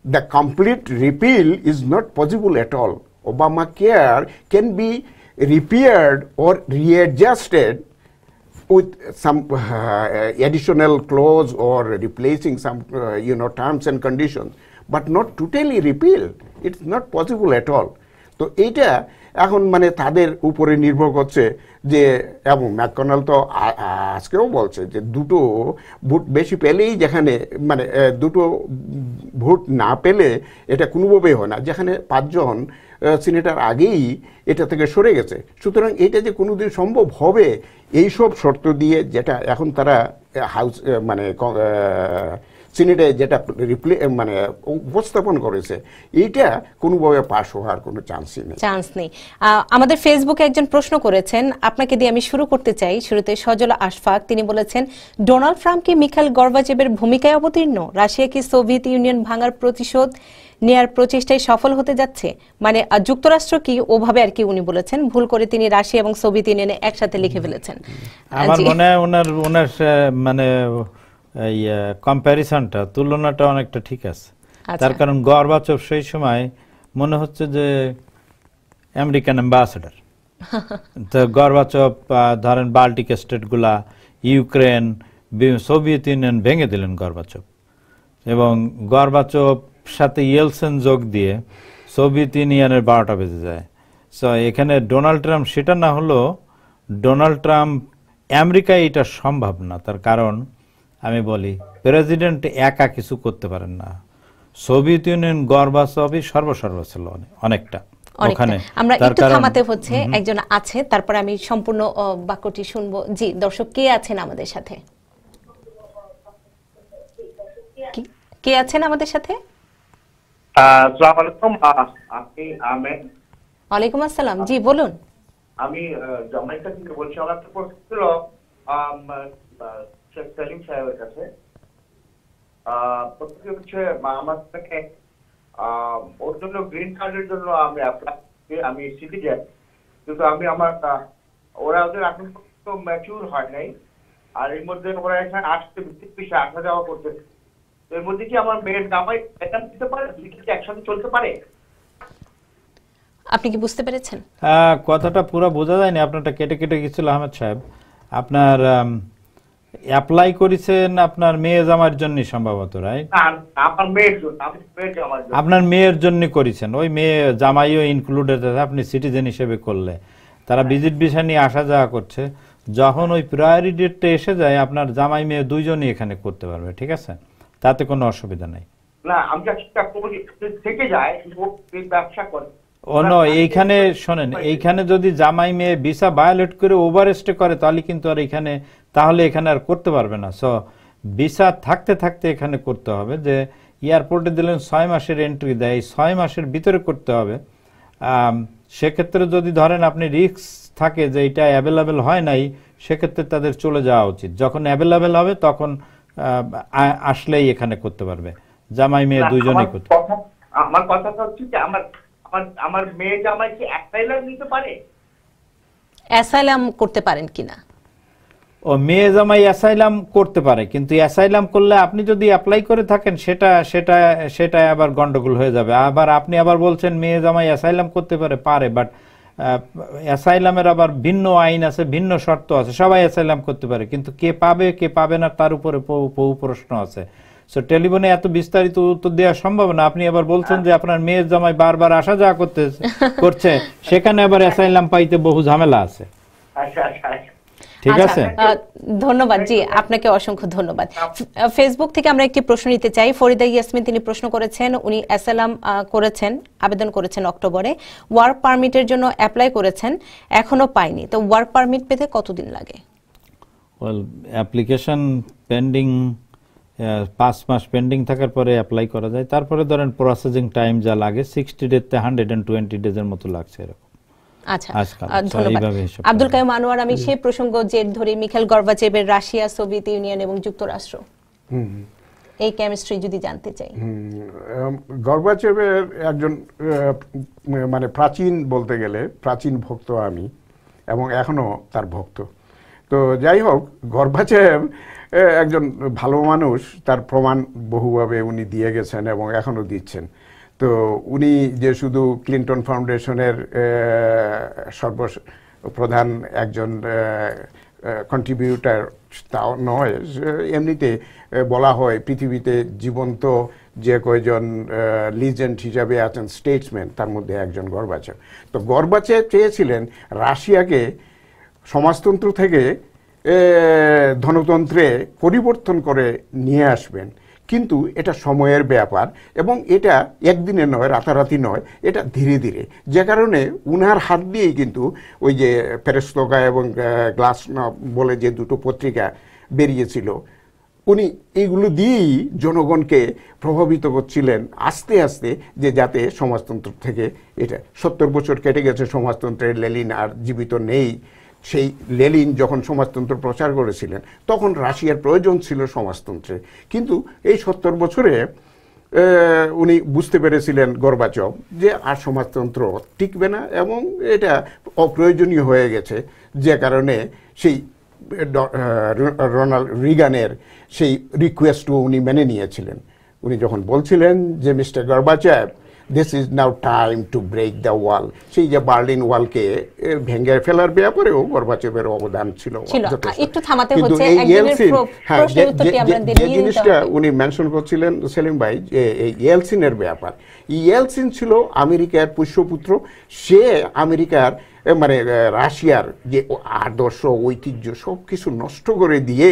the complete repeal is not possible at all. Obamacare can be repaired or readjusted with some uh, additional clause or replacing some uh, you know terms and conditions, but not totally repeal. It's not possible at all. So, এটা এখন মানে তাদের উপরে নির্ভর করছে যে এবং ম্যাককনাল তো আজকেও বলছে যে দুটো ভোট বেশি পেলেই যেখানে মানে দুটো ভোট না পেলে এটা কোনোভাবেই হয় না যেখানে পাঁচজন সিনেটার আগেই এটা থেকে সরে গেছে সুতরাং এটা যে কোনো দিন সম্ভব হবে এইসব শর্ত দিয়ে যেটা এখন তারা হাউস মানে সিনেটে যেটা রিপ্লে মানে উপস্থাপন করেছে এইটা কোনোভাবে পাশ হওয়ার কোনো চান্সই নেই চান্স নেই আমাদের ফেসবুকে একজন প্রশ্ন করেছেন আপনাকে দিয়ে আমি শুরু করতে চাই শুরুতে সজল আশফাক তিনি বলেছেন ডোনাল্ড ট্রাম্প কি মিখাইল গর্বাজেবের ভূমিকায় অবতীর্ণ রাশিয়া কি সোভিয়েত ইউনিয়ন ভাঙার প্রতিশোধ নেয়ার প্রচেষ্টায় সফল হতে যাচ্ছে মানে যুক্তরাষ্ট্র কি ওভাবে আর কি উনি বলেছেন ভুল করে তিনি রাশিয়া এবং সোভিয়েত ইউনিয়নে একসাথে লিখে ফেলেছেন আমার মনে হয় ওনার ওনার মানে এই কম্প্যারিজনটা তুলনাটা অনেকটা ঠিক আছে আচ্ছা। তার কারণ গর্বাচব সেই সময় মনে হচ্ছে যে আমেরিকান অ্যাম্বাসেডার <laughs> তো গর্বাচব ধরেন বাল্টিক স্টেটগুলা ইউক্রেন সোভিয়েত ইউনিয়ন ভেঙে দিলেন গর্বাচব এবং গর্বাচব সাথে ইয়েলসেন যোগ দিয়ে সোভিয়েত ইউনিয়নের বারোটা বেজে যায় সো এখানে ডোনাল্ড ট্রাম্প সেটা না হলো ডোনাল্ড ট্রাম্প আমেরিকায় এটা সম্ভব না তার কারণ বলি প্রেসিডেন্ট একা কিছু করতে পারেন না সোভিয়েত ইউনিয়ন গর্বাসবি সর্বসর্ব ছিল অনেকটা ওখানে আমরা একটু থামাতে হচ্ছে একজন আছে আমি সম্পূর্ণ বাক্যটি জি দর্শক কে আছেন আমাদের সাথে কে আছেন আমাদের সাথে আসসালামু আলাইকুম আপনি ওয়ালাইকুম আসসালাম জি বলুন আমি জামাইকা থেকে বলছি আমার একটা প্রশ্ন ছিল সাহেবের কাছে হচ্ছে আমার থেকে ওর জন্য গ্রিন কার্ডের জন্য আমি অ্যাপ্লাই আমি কিন্তু আমি আমার ওরা ওদের এখন তো ম্যাচিউর হয় নাই আর এর মধ্যে ওরা এখানে আসতে পিছিয়ে আসা যাওয়া এর মধ্যে কি আমার মেয়ের দামাই একান দিতে পারে দুইটা কি একসাথে চলতে পারে আপনি কি বুঝতে পেরেছেন হ্যাঁ, কথাটা পুরো বোঝা যায়নি আপনারটা কেটে কেটে গেছিল আহমেদ সাহেব আপনার অ্যাপ্লাই করেছেন আপনার মেয়ে জামার জন্য সম্ভবত রাইট আপনার মেয়ের জন্য করেছেন ওই মেয়ে জামাইও ইনক্লুডেড আছে আপনি সিটিজেন হিসেবে করলে তারা ভিজিট হ্যাঁ। ভিসা নিয়ে আসা যাওয়া করছে যখন ওই প্রায়োরি ডেটটা এসে যায় আপনার জামাই মেয়ে দুইজনই এখানে করতে পারবে ঠিক আছে তাতে কোনো অসুবিধা নাই না আমি থেকে যায় ব্যবসা করে ও ন এইখানে শোনেন এইখানে যদি জামাই মেয়ে ভিসা ভায়োলেট করে ওভারস্টে করে তাহলে কিন্তু আর এখানে তাহলে এখানে আর করতে পারবে না সো ভিসা থাকতে থাকতে এখানে করতে হবে যে এয়ারপোর্টে দিলেন ছয় মাসের এন্ট্রি দেয় ছয় মাসের ভিতরে করতে হবে সেক্ষেত্রে যদি ধরেন আপনি রিস্ক থাকে যে এটা অ্যাভেলেবেল হয় নাই সেক্ষেত্রে তাদের চলে যাওয়া উচিত যখন অ্যাভেলেবেল হবে তখন আসলেই এখানে করতে পারবে জামাই মেয়ে দুইজনে করতে আমার কথা হচ্ছে যে আমার আমার মেয়ে জামাই কি একটাই নিতে পারে অ্যাসাইলাম করতে পারেন কিনা ও মেয়ে জামাই অ্যাসাইলাম করতে পারে কিন্তু অ্যাসাইলাম করলে আপনি যদি অ্যাপ্লাই করে থাকেন সেটা সেটা সেটা আবার গন্ডগোল হয়ে যাবে আবার আপনি আবার বলছেন মেয়ে জামাই অ্যাসাইলাম করতে পারে পারে বাট অ্যাসাইলামের আবার ভিন্ন আইন আছে ভিন্ন শর্ত আছে সবাই অ্যাসাইলাম করতে পারে কিন্তু কে পাবে কে পাবে না তার উপরে বহু প্রশ্ন আছে সো টেলিফোনে এত বিস্তারিত উত্তর দেওয়া সম্ভব না আপনি আবার বলছেন যে আপনার মেয়ের জামাই বারবার আসা যাওয়া করতে করছে সেখানে আবার অ্যাসাইলাম পাইতে বহু ঝামেলা আছে আচ্ছা আচ্ছা, আচ্ছা। ঠিক আচ্ছা, আছে ধন্যবাদ জি আপনাকে অসংখ্য ধন্যবাদ ফেসবুক থেকে আমরা একটি প্রশ্ন নিতে চাই ফরিদা ইয়াসমিন তিনি প্রশ্ন করেছেন উনি এসএলএম করেছেন আবেদন করেছেন অক্টোবরে ওয়ার্ক পারমিটের জন্য অ্যাপ্লাই করেছেন এখনো পাইনি তো ওয়ার্ক পারমিট পেতে কতদিন লাগে ওয়েল অ্যাপ্লিকেশন পেন্ডিং পাঁচ মাস পেন্ডিং থাকার পরে অ্যাপ্লাই করা যায় তারপরে ধরেন প্রসেসিং টাইম যা লাগে sixty days hundred and twenty ডেজের মতো লাগছে এরকম আচ্ছা, আচ্ছা, আব্দুল আনোয়ার আমি প্রসঙ্গ ধরে মিখেল গর্বাচেবের রাশিয়া সোভিয়েত ইউনিয়ন এবং যুক্তরাষ্ট্র এই কেমিস্ট্রি যদি জানতে চাই গর্বাচেবের একজন মানে প্রাচীন বলতে গেলে প্রাচীন ভক্ত আমি এবং এখনো তার ভক্ত তো যাই হোক গর্বাচেব একজন ভালো মানুষ তার প্রমাণ বহুভাবে উনি দিয়ে গেছেন এবং এখনো দিচ্ছেন তো উনি যে শুধু ক্লিন্টন ফাউন্ডেশনের সর্ব প্রধান একজন কন্ট্রিবিউটার তাও নয় এমনিতে বলা হয় পৃথিবীতে জীবন্ত যে কয়জন লিজেন্ড হিসাবে আছেন স্টেটসম্যান তার মধ্যে একজন গর্বাচক তো গর্বাচক চেয়েছিলেন রাশিয়াকে সমাজতন্ত্র থেকে ধনতন্ত্রে পরিবর্তন করে নিয়ে আসবেন কিন্তু এটা সময়ের ব্যাপার এবং এটা একদিনে নয় রাতারাতি নয় এটা ধীরে ধীরে যে কারণে উনার হাত দিয়েই কিন্তু ওই যে প্যারেস্তোকা এবং গ্লাস বলে যে দুটো পত্রিকা বেরিয়েছিল উনি এইগুলো দিয়েই জনগণকে প্রভাবিত করছিলেন আস্তে আস্তে যে যাতে সমাজতন্ত্র থেকে এটা সত্তর বছর কেটে গেছে সমাজতন্ত্রের লেলিন আর জীবিত নেই সেই লেলিন যখন সমাজতন্ত্র প্রচার করেছিলেন তখন রাশিয়ার প্রয়োজন ছিল সমাজতন্ত্রে কিন্তু এই সত্তর বছরে উনি বুঝতে পেরেছিলেন গর্বাচব যে আর সমাজতন্ত্র টিকবে না এবং এটা অপ্রয়োজনীয় হয়ে গেছে যে কারণে সেই রোনাল্ড রিগানের সেই রিকোয়েস্টও উনি মেনে নিয়েছিলেন উনি যখন বলছিলেন যে Mister Gorbachev this is now time to break the wall সেই যে বার্লিন ওয়ালকে ভেঙে ফেলার ব্যাপারেও গর্বাচবের অবদান ছিল কিন্তু ইয়েলসিন হ্যাঁ যে জিনিসটা উনি মেনশন করছিলেন সেলিম ভাই যে এই ইয়েলসিনের ব্যাপার ইয়েলসিন ছিল আমেরিকার পুষ্যপুত্র সে আমেরিকার মানে রাশিয়ার যে আদর্শ ঐতিহ্য সব কিছু নষ্ট করে দিয়ে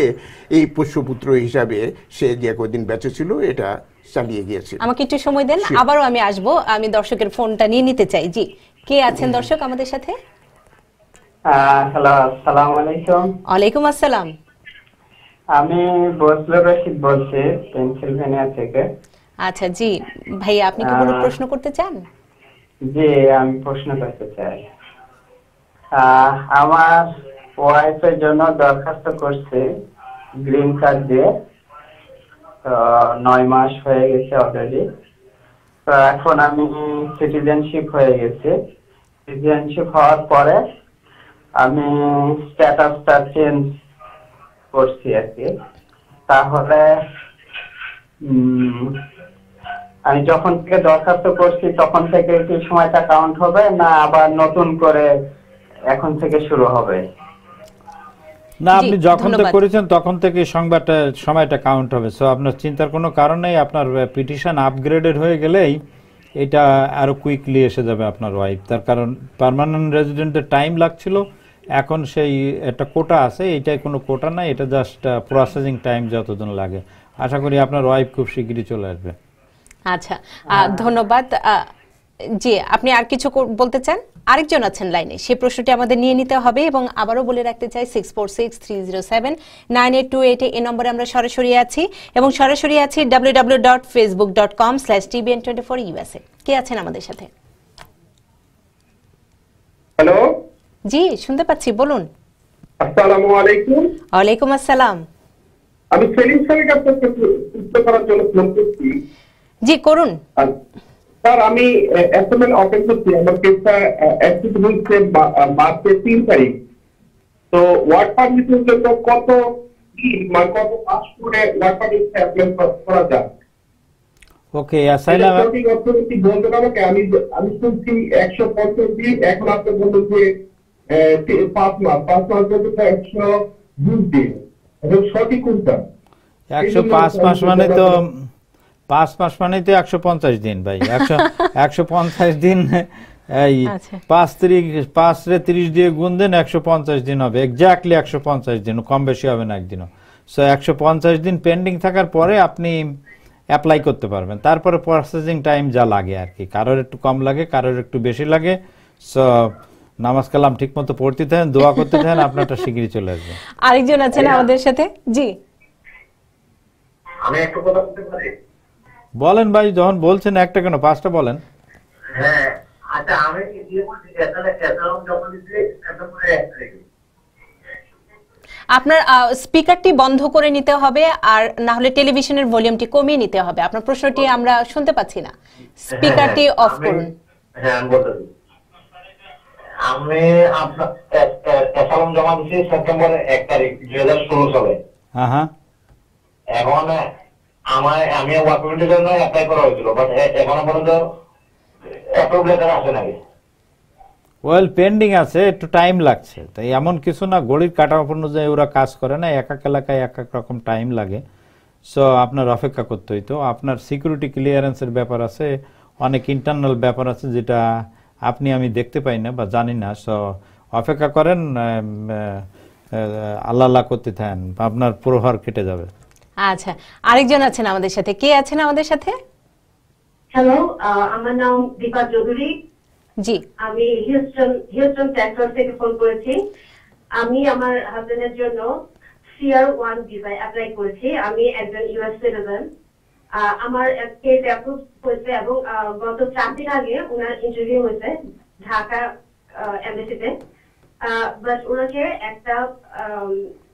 এই পুষ্যপুত্র হিসাবে সে যে কদিন বেঁচে ছিল এটা চালিয়ে গিয়েছিল আমাকে একটু সময় দেন আবারও আমি আসব আমি দর্শকের ফোনটা নিয়ে নিতে চাই জি কে আছেন দর্শক আমাদের সাথে ওয়ালাইকুম আসসালাম আমি বসলে রশিদ বলছি থেকে আচ্ছা জি ভাই আপনি কি কোনো প্রশ্ন করতে চান জি আমি প্রশ্ন করতে চাই আমার ওয়াইফের জন্য দরখাস্ত করছে গ্রিন কার্ড দিয়ে নয় মাস হয়ে গেছে অলরেডি তো এখন আমি সিটিজেনশিপ হয়ে গেছে সিটিজেনশিপ হওয়ার পরে আমি স্ট্যাটাসটা চেঞ্জ করছি আর কি তাহলে আমি যখন থেকে দরখাস্ত করছি তখন থেকে কি সময়টা কাউন্ট হবে না আবার নতুন করে এখন থেকে শুরু হবে না আপনি যখন থেকে করেছেন তখন থেকে সংবাদটা সময়টা কাউন্ট হবে সো আপনার চিন্তার কোনো কারণ নেই আপনার পিটিশন আপগ্রেডেড হয়ে গেলেই এটা আরো কুইকলি এসে যাবে আপনার ওয়াইফ তার কারণ পার্মানেন্ট রেজিডেন্টের টাইম লাগছিল এখন সেই একটা কোটা আছে এটাই কোনো কোটা নাই এটা জাস্ট প্রসেসিং টাইম যতদিন লাগে আশা করি আপনার ওয়াইফ খুব শিগগিরই চলে আসবে আচ্ছা ধন্যবাদ জি আপনি আর কিছু বলতে চান আরেকজন আছেন লাইনে সেই প্রশ্নটি আমাদের নিয়ে নিতে হবে এবং আবারও বলে রাখতে চাই six four six three zero seven nine eight two eight এই নম্বরে আমরা সরাসরি আছি এবং সরাসরি আছি W W dot Facebook dot com slash TVN twenty four USA কে আছেন আমাদের সাথে হ্যালো জি শুনতে পাচ্ছি বলুন আসসালামু আলাইকুম ওয়ালাইকুম আসসালাম আমি সেলিম স্যারের কাছে প্রশ্ন করার জন্য ফোন করছি জি করুন স্যার আমি এসএমএল অপেন করছি আমার কেসটা অ্যাক্সিড হয়েছে মার্চের তিন তারিখ তো ওয়ার্ড পারমিটের জন্য কত কত পাস করে ওয়ার্ড পারমিট অ্যাপ্লাই করা যায় ওকে অ্যাসাইলাম অর্থনীতি বলতে পারবে আমি আমি শুনছি একশো পঞ্চাশ দিন এক আপনি বলতে যে পাঁচ মাস পাঁচ মাস বলতে তো একশো দুই দিন এখন সঠিক কোনটা একশো পাঁচ মাস মানে তো পাঁচ মাস মানে তো একশো পঞ্চাশ দিন ভাই একশো <laughs> একশো পঞ্চাশ দিন এই আচ্ছা। পাঁচ তিরিশ পাঁচ রে তিরিশ দিয়ে গুণ দেন একশো পঞ্চাশ দিন হবে এক্স্যাক্টলি একশো পঞ্চাশ দিন কম বেশি হবে না একদিনও সো একশো পঞ্চাশ দিন পেন্ডিং থাকার পরে আপনি অ্যাপ্লাই করতে পারবেন তারপরে প্রসেসিং টাইম যা লাগে আর কি কারোর একটু কম লাগে কারোর একটু বেশি লাগে সো নামাজ কালাম ঠিক মতো পড়তে থাকেন দোয়া করতে থাকেন আপনারটা শিগগিরই চলে আসবে আরেকজন আছেন আমাদের সাথে জি আমি একটু কথা বলতে পারি বলেন ভাই যখন বলছেন একটা কেন পাঁচটা বলেন হ্যাঁ, আচ্ছা, ইয়ে আপনার স্পিকারটি বন্ধ করে নিতে হবে আর না হলে টেলিভিশনের ভলিউমটি কমিয়ে নিতে হবে আপনার প্রশ্নটি আমরা শুনতে পাচ্ছি না স্পিকারটি অফ হ্যাঁ, করুন হ্যাঁ আমি বলতে দিই আমি আপনার জমা দিয়েছি সেপ্টেম্বরের 1 তারিখ 2016 সালে হ্যাঁ হ্যাঁ এখন আমার আমি ওয়ার্ক পারমিটের জন্য অ্যাপ্লাই করা হয়েছিল বাট এখনো পর্যন্ত অ্যাপ্রুভ লেটার আসে নাই ওয়েল পেন্ডিং আছে একটু টাইম লাগছে তাই এমন কিছু না গড়ির কাটা অনুযায়ী ওরা কাজ করে না এক এক এলাকায় এক এক রকম টাইম লাগে সো আপনার অপেক্ষা করতে হইতো আপনার সিকিউরিটি ক্লিয়ারেন্সের ব্যাপার আছে অনেক ইন্টারনাল ব্যাপার আছে যেটা আপনি আমি দেখতে পাই না বা জানি না সো অপেক্ষা করেন আল্লাহ আল্লাহ করতে থাকেন আপনার প্রহার কেটে যাবে আচ্ছা আরেকজন আছেন আমাদের সাথে কে আছেন আমাদের সাথে হ্যালো আমার নাম দীপা চৌধুরী জি আমি হিউস্টন হিউস্টন টেক্সাস থেকে ফোন করেছি আমি আমার হাজবেন্ডের জন্য সিআর ওয়ান ভিসায় অ্যাপ্লাই করেছি আমি একজন ইউএস সিটিজেন আমার কেস অ্যাপ্রুভ হয়েছে এবং গত চার দিন আগে ওনার ইন্টারভিউ হয়েছে ঢাকা এমবিসিতে বাট ওনাকে একটা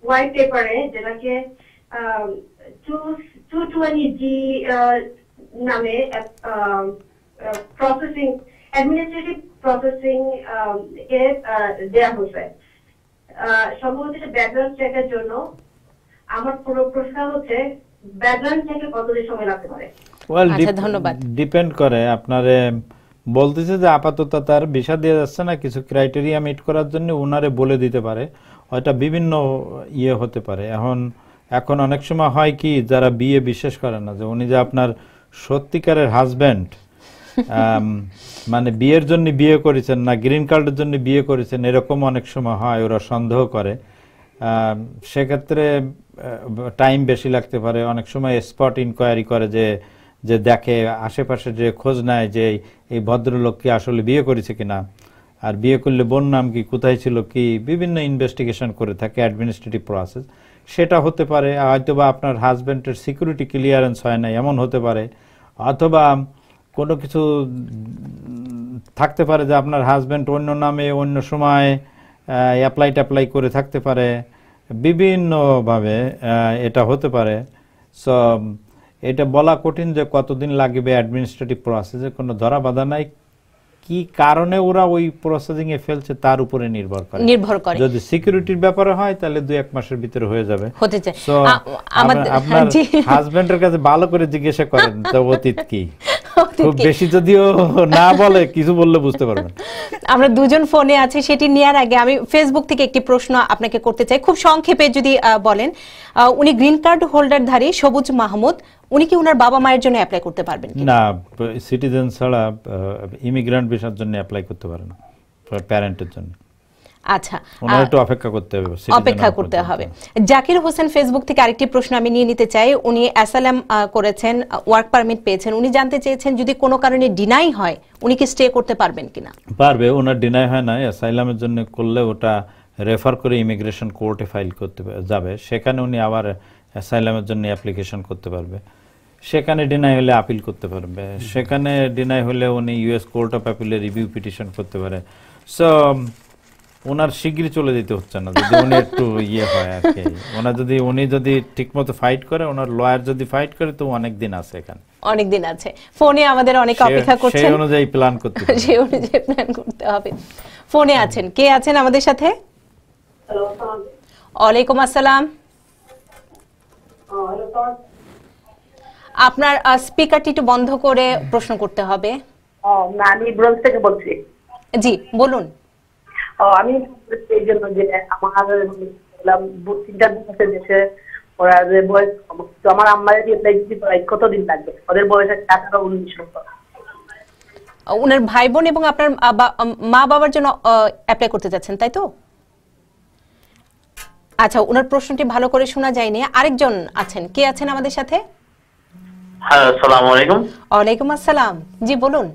হোয়াইট পেপারে যেটাকে টু ডিপেন্ড আচ্ছা, করে বলতেছে যে আপাতত তার ভিসা দিয়ে যাচ্ছে না কিছু ক্রাইটেরিয়া মিট করার জন্য ওনারে বলে দিতে পারে ওটা বিভিন্ন ইয়ে হতে পারে এখন এখন অনেক সময় হয় কি যারা বিয়ে বিশ্বাস করে না যে উনি যে আপনার সত্যিকারের হাজব্যান্ড মানে বিয়ের জন্য বিয়ে করেছেন না গ্রিন কার্ডের জন্য বিয়ে করেছেন এরকম অনেক সময় হয় ওরা সন্দেহ করে সেক্ষেত্রে টাইম বেশি লাগতে পারে অনেক সময় স্পট ইনকোয়ারি করে যে যে দেখে আশেপাশে যে খোঁজ নেয় যে এই ভদ্রলোককে আসলে বিয়ে করেছে কিনা আর বিয়ে করলে বোন নাম কি কোথায় ছিল কি বিভিন্ন ইনভেস্টিগেশন করে থাকে অ্যাডমিনিস্ট্রেটিভ প্রসেস সেটা হতে পারে হয়তোবা আপনার হাজব্যান্ডের সিকিউরিটি ক্লিয়ারেন্স হয় না এমন হতে পারে অথবা কোনো কিছু থাকতে পারে যে আপনার হাজব্যান্ড অন্য নামে অন্য সময় অ্যাপ্লাই ট্যাপ্লাই করে থাকতে পারে বিভিন্নভাবে এটা হতে পারে সো এটা বলা কঠিন যে কতদিন লাগবে অ্যাডমিনিস্ট্রেটিভ প্রসেসে কোনো ধরা বাধা নাই কি কারণে ওরা ওই প্রসেসিং এ ফেলছে তার উপরে নির্ভর করে নির্ভর করে যদি সিকিউরিটির ব্যাপারে হয় তাহলে দুই এক মাসের ভিতরে হয়ে যাবে হতে চাই আপনার হাজবেন্ডের <laughs> কাছে ভালো করে জিজ্ঞাসা করেন তো অতীত কি <laughs> খুব বেশি যদিও না বলে কিছু বললে বুঝতে পারবেন আমরা দুজন ফোনে আছি সেটি নেয়ার আগে আমি ফেসবুক থেকে একটি প্রশ্ন আপনাকে করতে চাই খুব সংক্ষেপে যদি বলেন উনি গ্রিন কার্ড হোল্ডারধারী সবুজ মাহমুদ উনি কি ওনার বাবা মায়ের জন্য অ্যাপ্লাই করতে পারবেন না সিটিজেন ছাড়া ইমিগ্রান্ট ভিসার জন্য অ্যাপ্লাই করতে পারে না প্যারেন্টের জন্য আচ্ছা একটু অপেক্ষা করতে হবে অপেক্ষা করতে হবে জাকির হোসেন ফেসবুক থেকে আরেকটি প্রশ্ন আমি নিয়ে নিতে চাই উনি করেছেন ওয়ার্ক পারমিট পেয়েছেন উনি জানতে চেয়েছেন যদি কোনো কারণে ডিনাই হয় উনি কি স্টে করতে পারবেন কিনা পারবে ওনার ডিনাই হয় না এর জন্য করলে ওটা রেফার করে ইমিগ্রেশন কোর্টে ফাইল করতে যাবে সেখানে উনি আবার অ্যাসাইলামের জন্য অ্যাপ্লিকেশন করতে পারবে সেখানে ডিনাই হলে আপিল করতে পারবে সেখানে ডিনাই হলে উনি ইউএস কোর্ট অফ অ্যাপিলে রিভিউ পিটিশন করতে পারে সো ওনার শিগগির চলে যেতে হচ্ছে না যদি উনি একটু ইয়ে হয় আর কি ওনার যদি উনি যদি ঠিকমতো ফাইট করে ওনার লয়ার যদি ফাইট করে তো অনেক দিন আছে এখানে অনেক দিন আছে ফোনে আমাদের অনেক অপেক্ষা করছেন সেই অনুযায়ী প্ল্যান করতে হবে <laughs> সেই অনুযায়ী প্ল্যান করতে হবে ফোনে আছেন কে আছেন আমাদের সাথে ওয়ালাইকুম আসসালাম হ্যালো আপনার স্পিকারটি একটু বন্ধ করে প্রশ্ন করতে হবে আমি ব্রোঞ্জ থেকে বলছি জি বলুন আমি এই জন্য যে আমার তিনটা দিন আছে দেশে ওরা যে বয়স তো আমার আম্মারে এপ্লাই দিতে প্রায় কতদিন লাগবে ওদের বয়স আছে আঠারো উনিশ উনার ভাই বোন এবং আপনার মা বাবার জন্য অ্যাপ্লাই করতে যাচ্ছেন তাই তো আচ্ছা উনার প্রশ্নটি ভালো করে শোনা যায়নি আরেকজন আছেন কে আছেন আমাদের সাথে হ্যাঁ, আসসালামু আলাইকুম ওয়ালাইকুম আসসালাম জি বলুন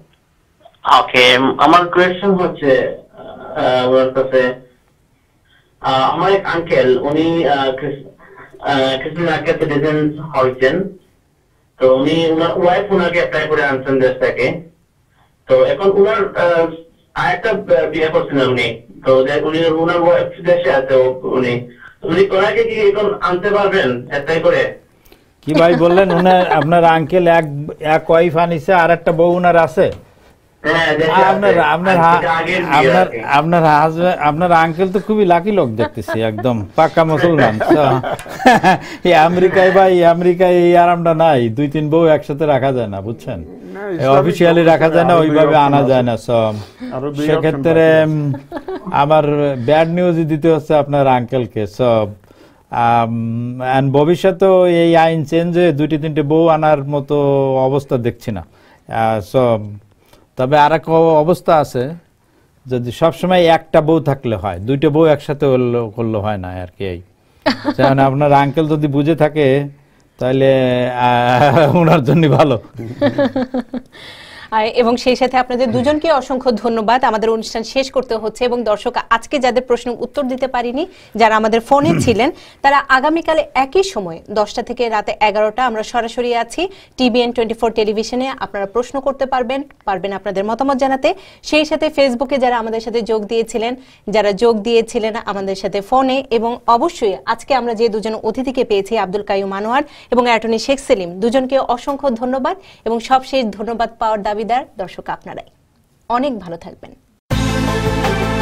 ওকে আমার কোয়েশ্চেন হচ্ছে আমার আমার এক আঙ্কেল উনি কৃষ্ণনাথকে সিটিজেন হয়েছেন তো উনি উনার ওয়াইফ উনাকে অ্যাপ্লাই করে আনছেন দেশ থেকে তো এখন ওনার আরেকটা বিয়ে করছেন উনি তো উনি উনার ওয়াইফ দেশে আছে উনি উনি ওনাকে কি এখন আনতে পারবেন অ্যাপ্লাই করে কি ভাই বললেন উনার আপনার আঙ্কেল এক এক ওয়াইফ আনিছে আর একটা বউ উনার আছে হ্যাঁ, আপনার আঙ্কেল তো খুবই লাকি লোক দেখতেছি আমেরিকায় ভাই আমেরিকায় এই আরামটা নাই দুই তিন একসাথে রাখা যায় না বুঝছেন অফিসিয়ালি রাখা যায় না ওইভাবে আনা যায় না সব সেক্ষেত্রে আমার ব্যাড নিউজ দিতে হচ্ছে আপনার আঙ্কেলকে সব Um, ভবিষ্যতেও এই আইন চেঞ্জে দুটি তিনটে বউ আনার মতো অবস্থা দেখছি না সব uh, তবে আর এক অবস্থা আছে যদি সবসময় একটা বউ থাকলে হয় দুইটা বউ একসাথে করলে হয় না আর কি এই <laughs> যেমন আপনার আঙ্কেল যদি বুঝে থাকে তাহলে ওনার <laughs> জন্য ভালো <laughs> এবং সেই সাথে আপনাদের দুজনকে অসংখ্য ধন্যবাদ আমাদের অনুষ্ঠান শেষ করতে হচ্ছে এবং দর্শক আজকে যাদের প্রশ্ন উত্তর দিতে পারিনি যারা আমাদের ফোনে ছিলেন তারা আগামীকালে একই সময় দশটা থেকে রাতে এগারোটা আমরা সরাসরি আছি টিভিএন টোয়েন্টি ফোর টেলিভিশনে আপনারা প্রশ্ন করতে পারবেন পারবেন আপনাদের মতামত জানাতে সেই সাথে ফেসবুকে যারা আমাদের সাথে যোগ দিয়েছিলেন যারা যোগ দিয়েছিলেন আমাদের সাথে ফোনে এবং অবশ্যই আজকে আমরা যে দুজন অতিথিকে পেয়েছি আব্দুল কায়ু আনোয়ার এবং অ্যাটর্নি শেখ সেলিম দুজনকে অসংখ্য ধন্যবাদ এবং সবশেষ ধন্যবাদ পাওয়ার দাবি দাবিদার দর্শক আপনারাই অনেক ভালো থাকবেন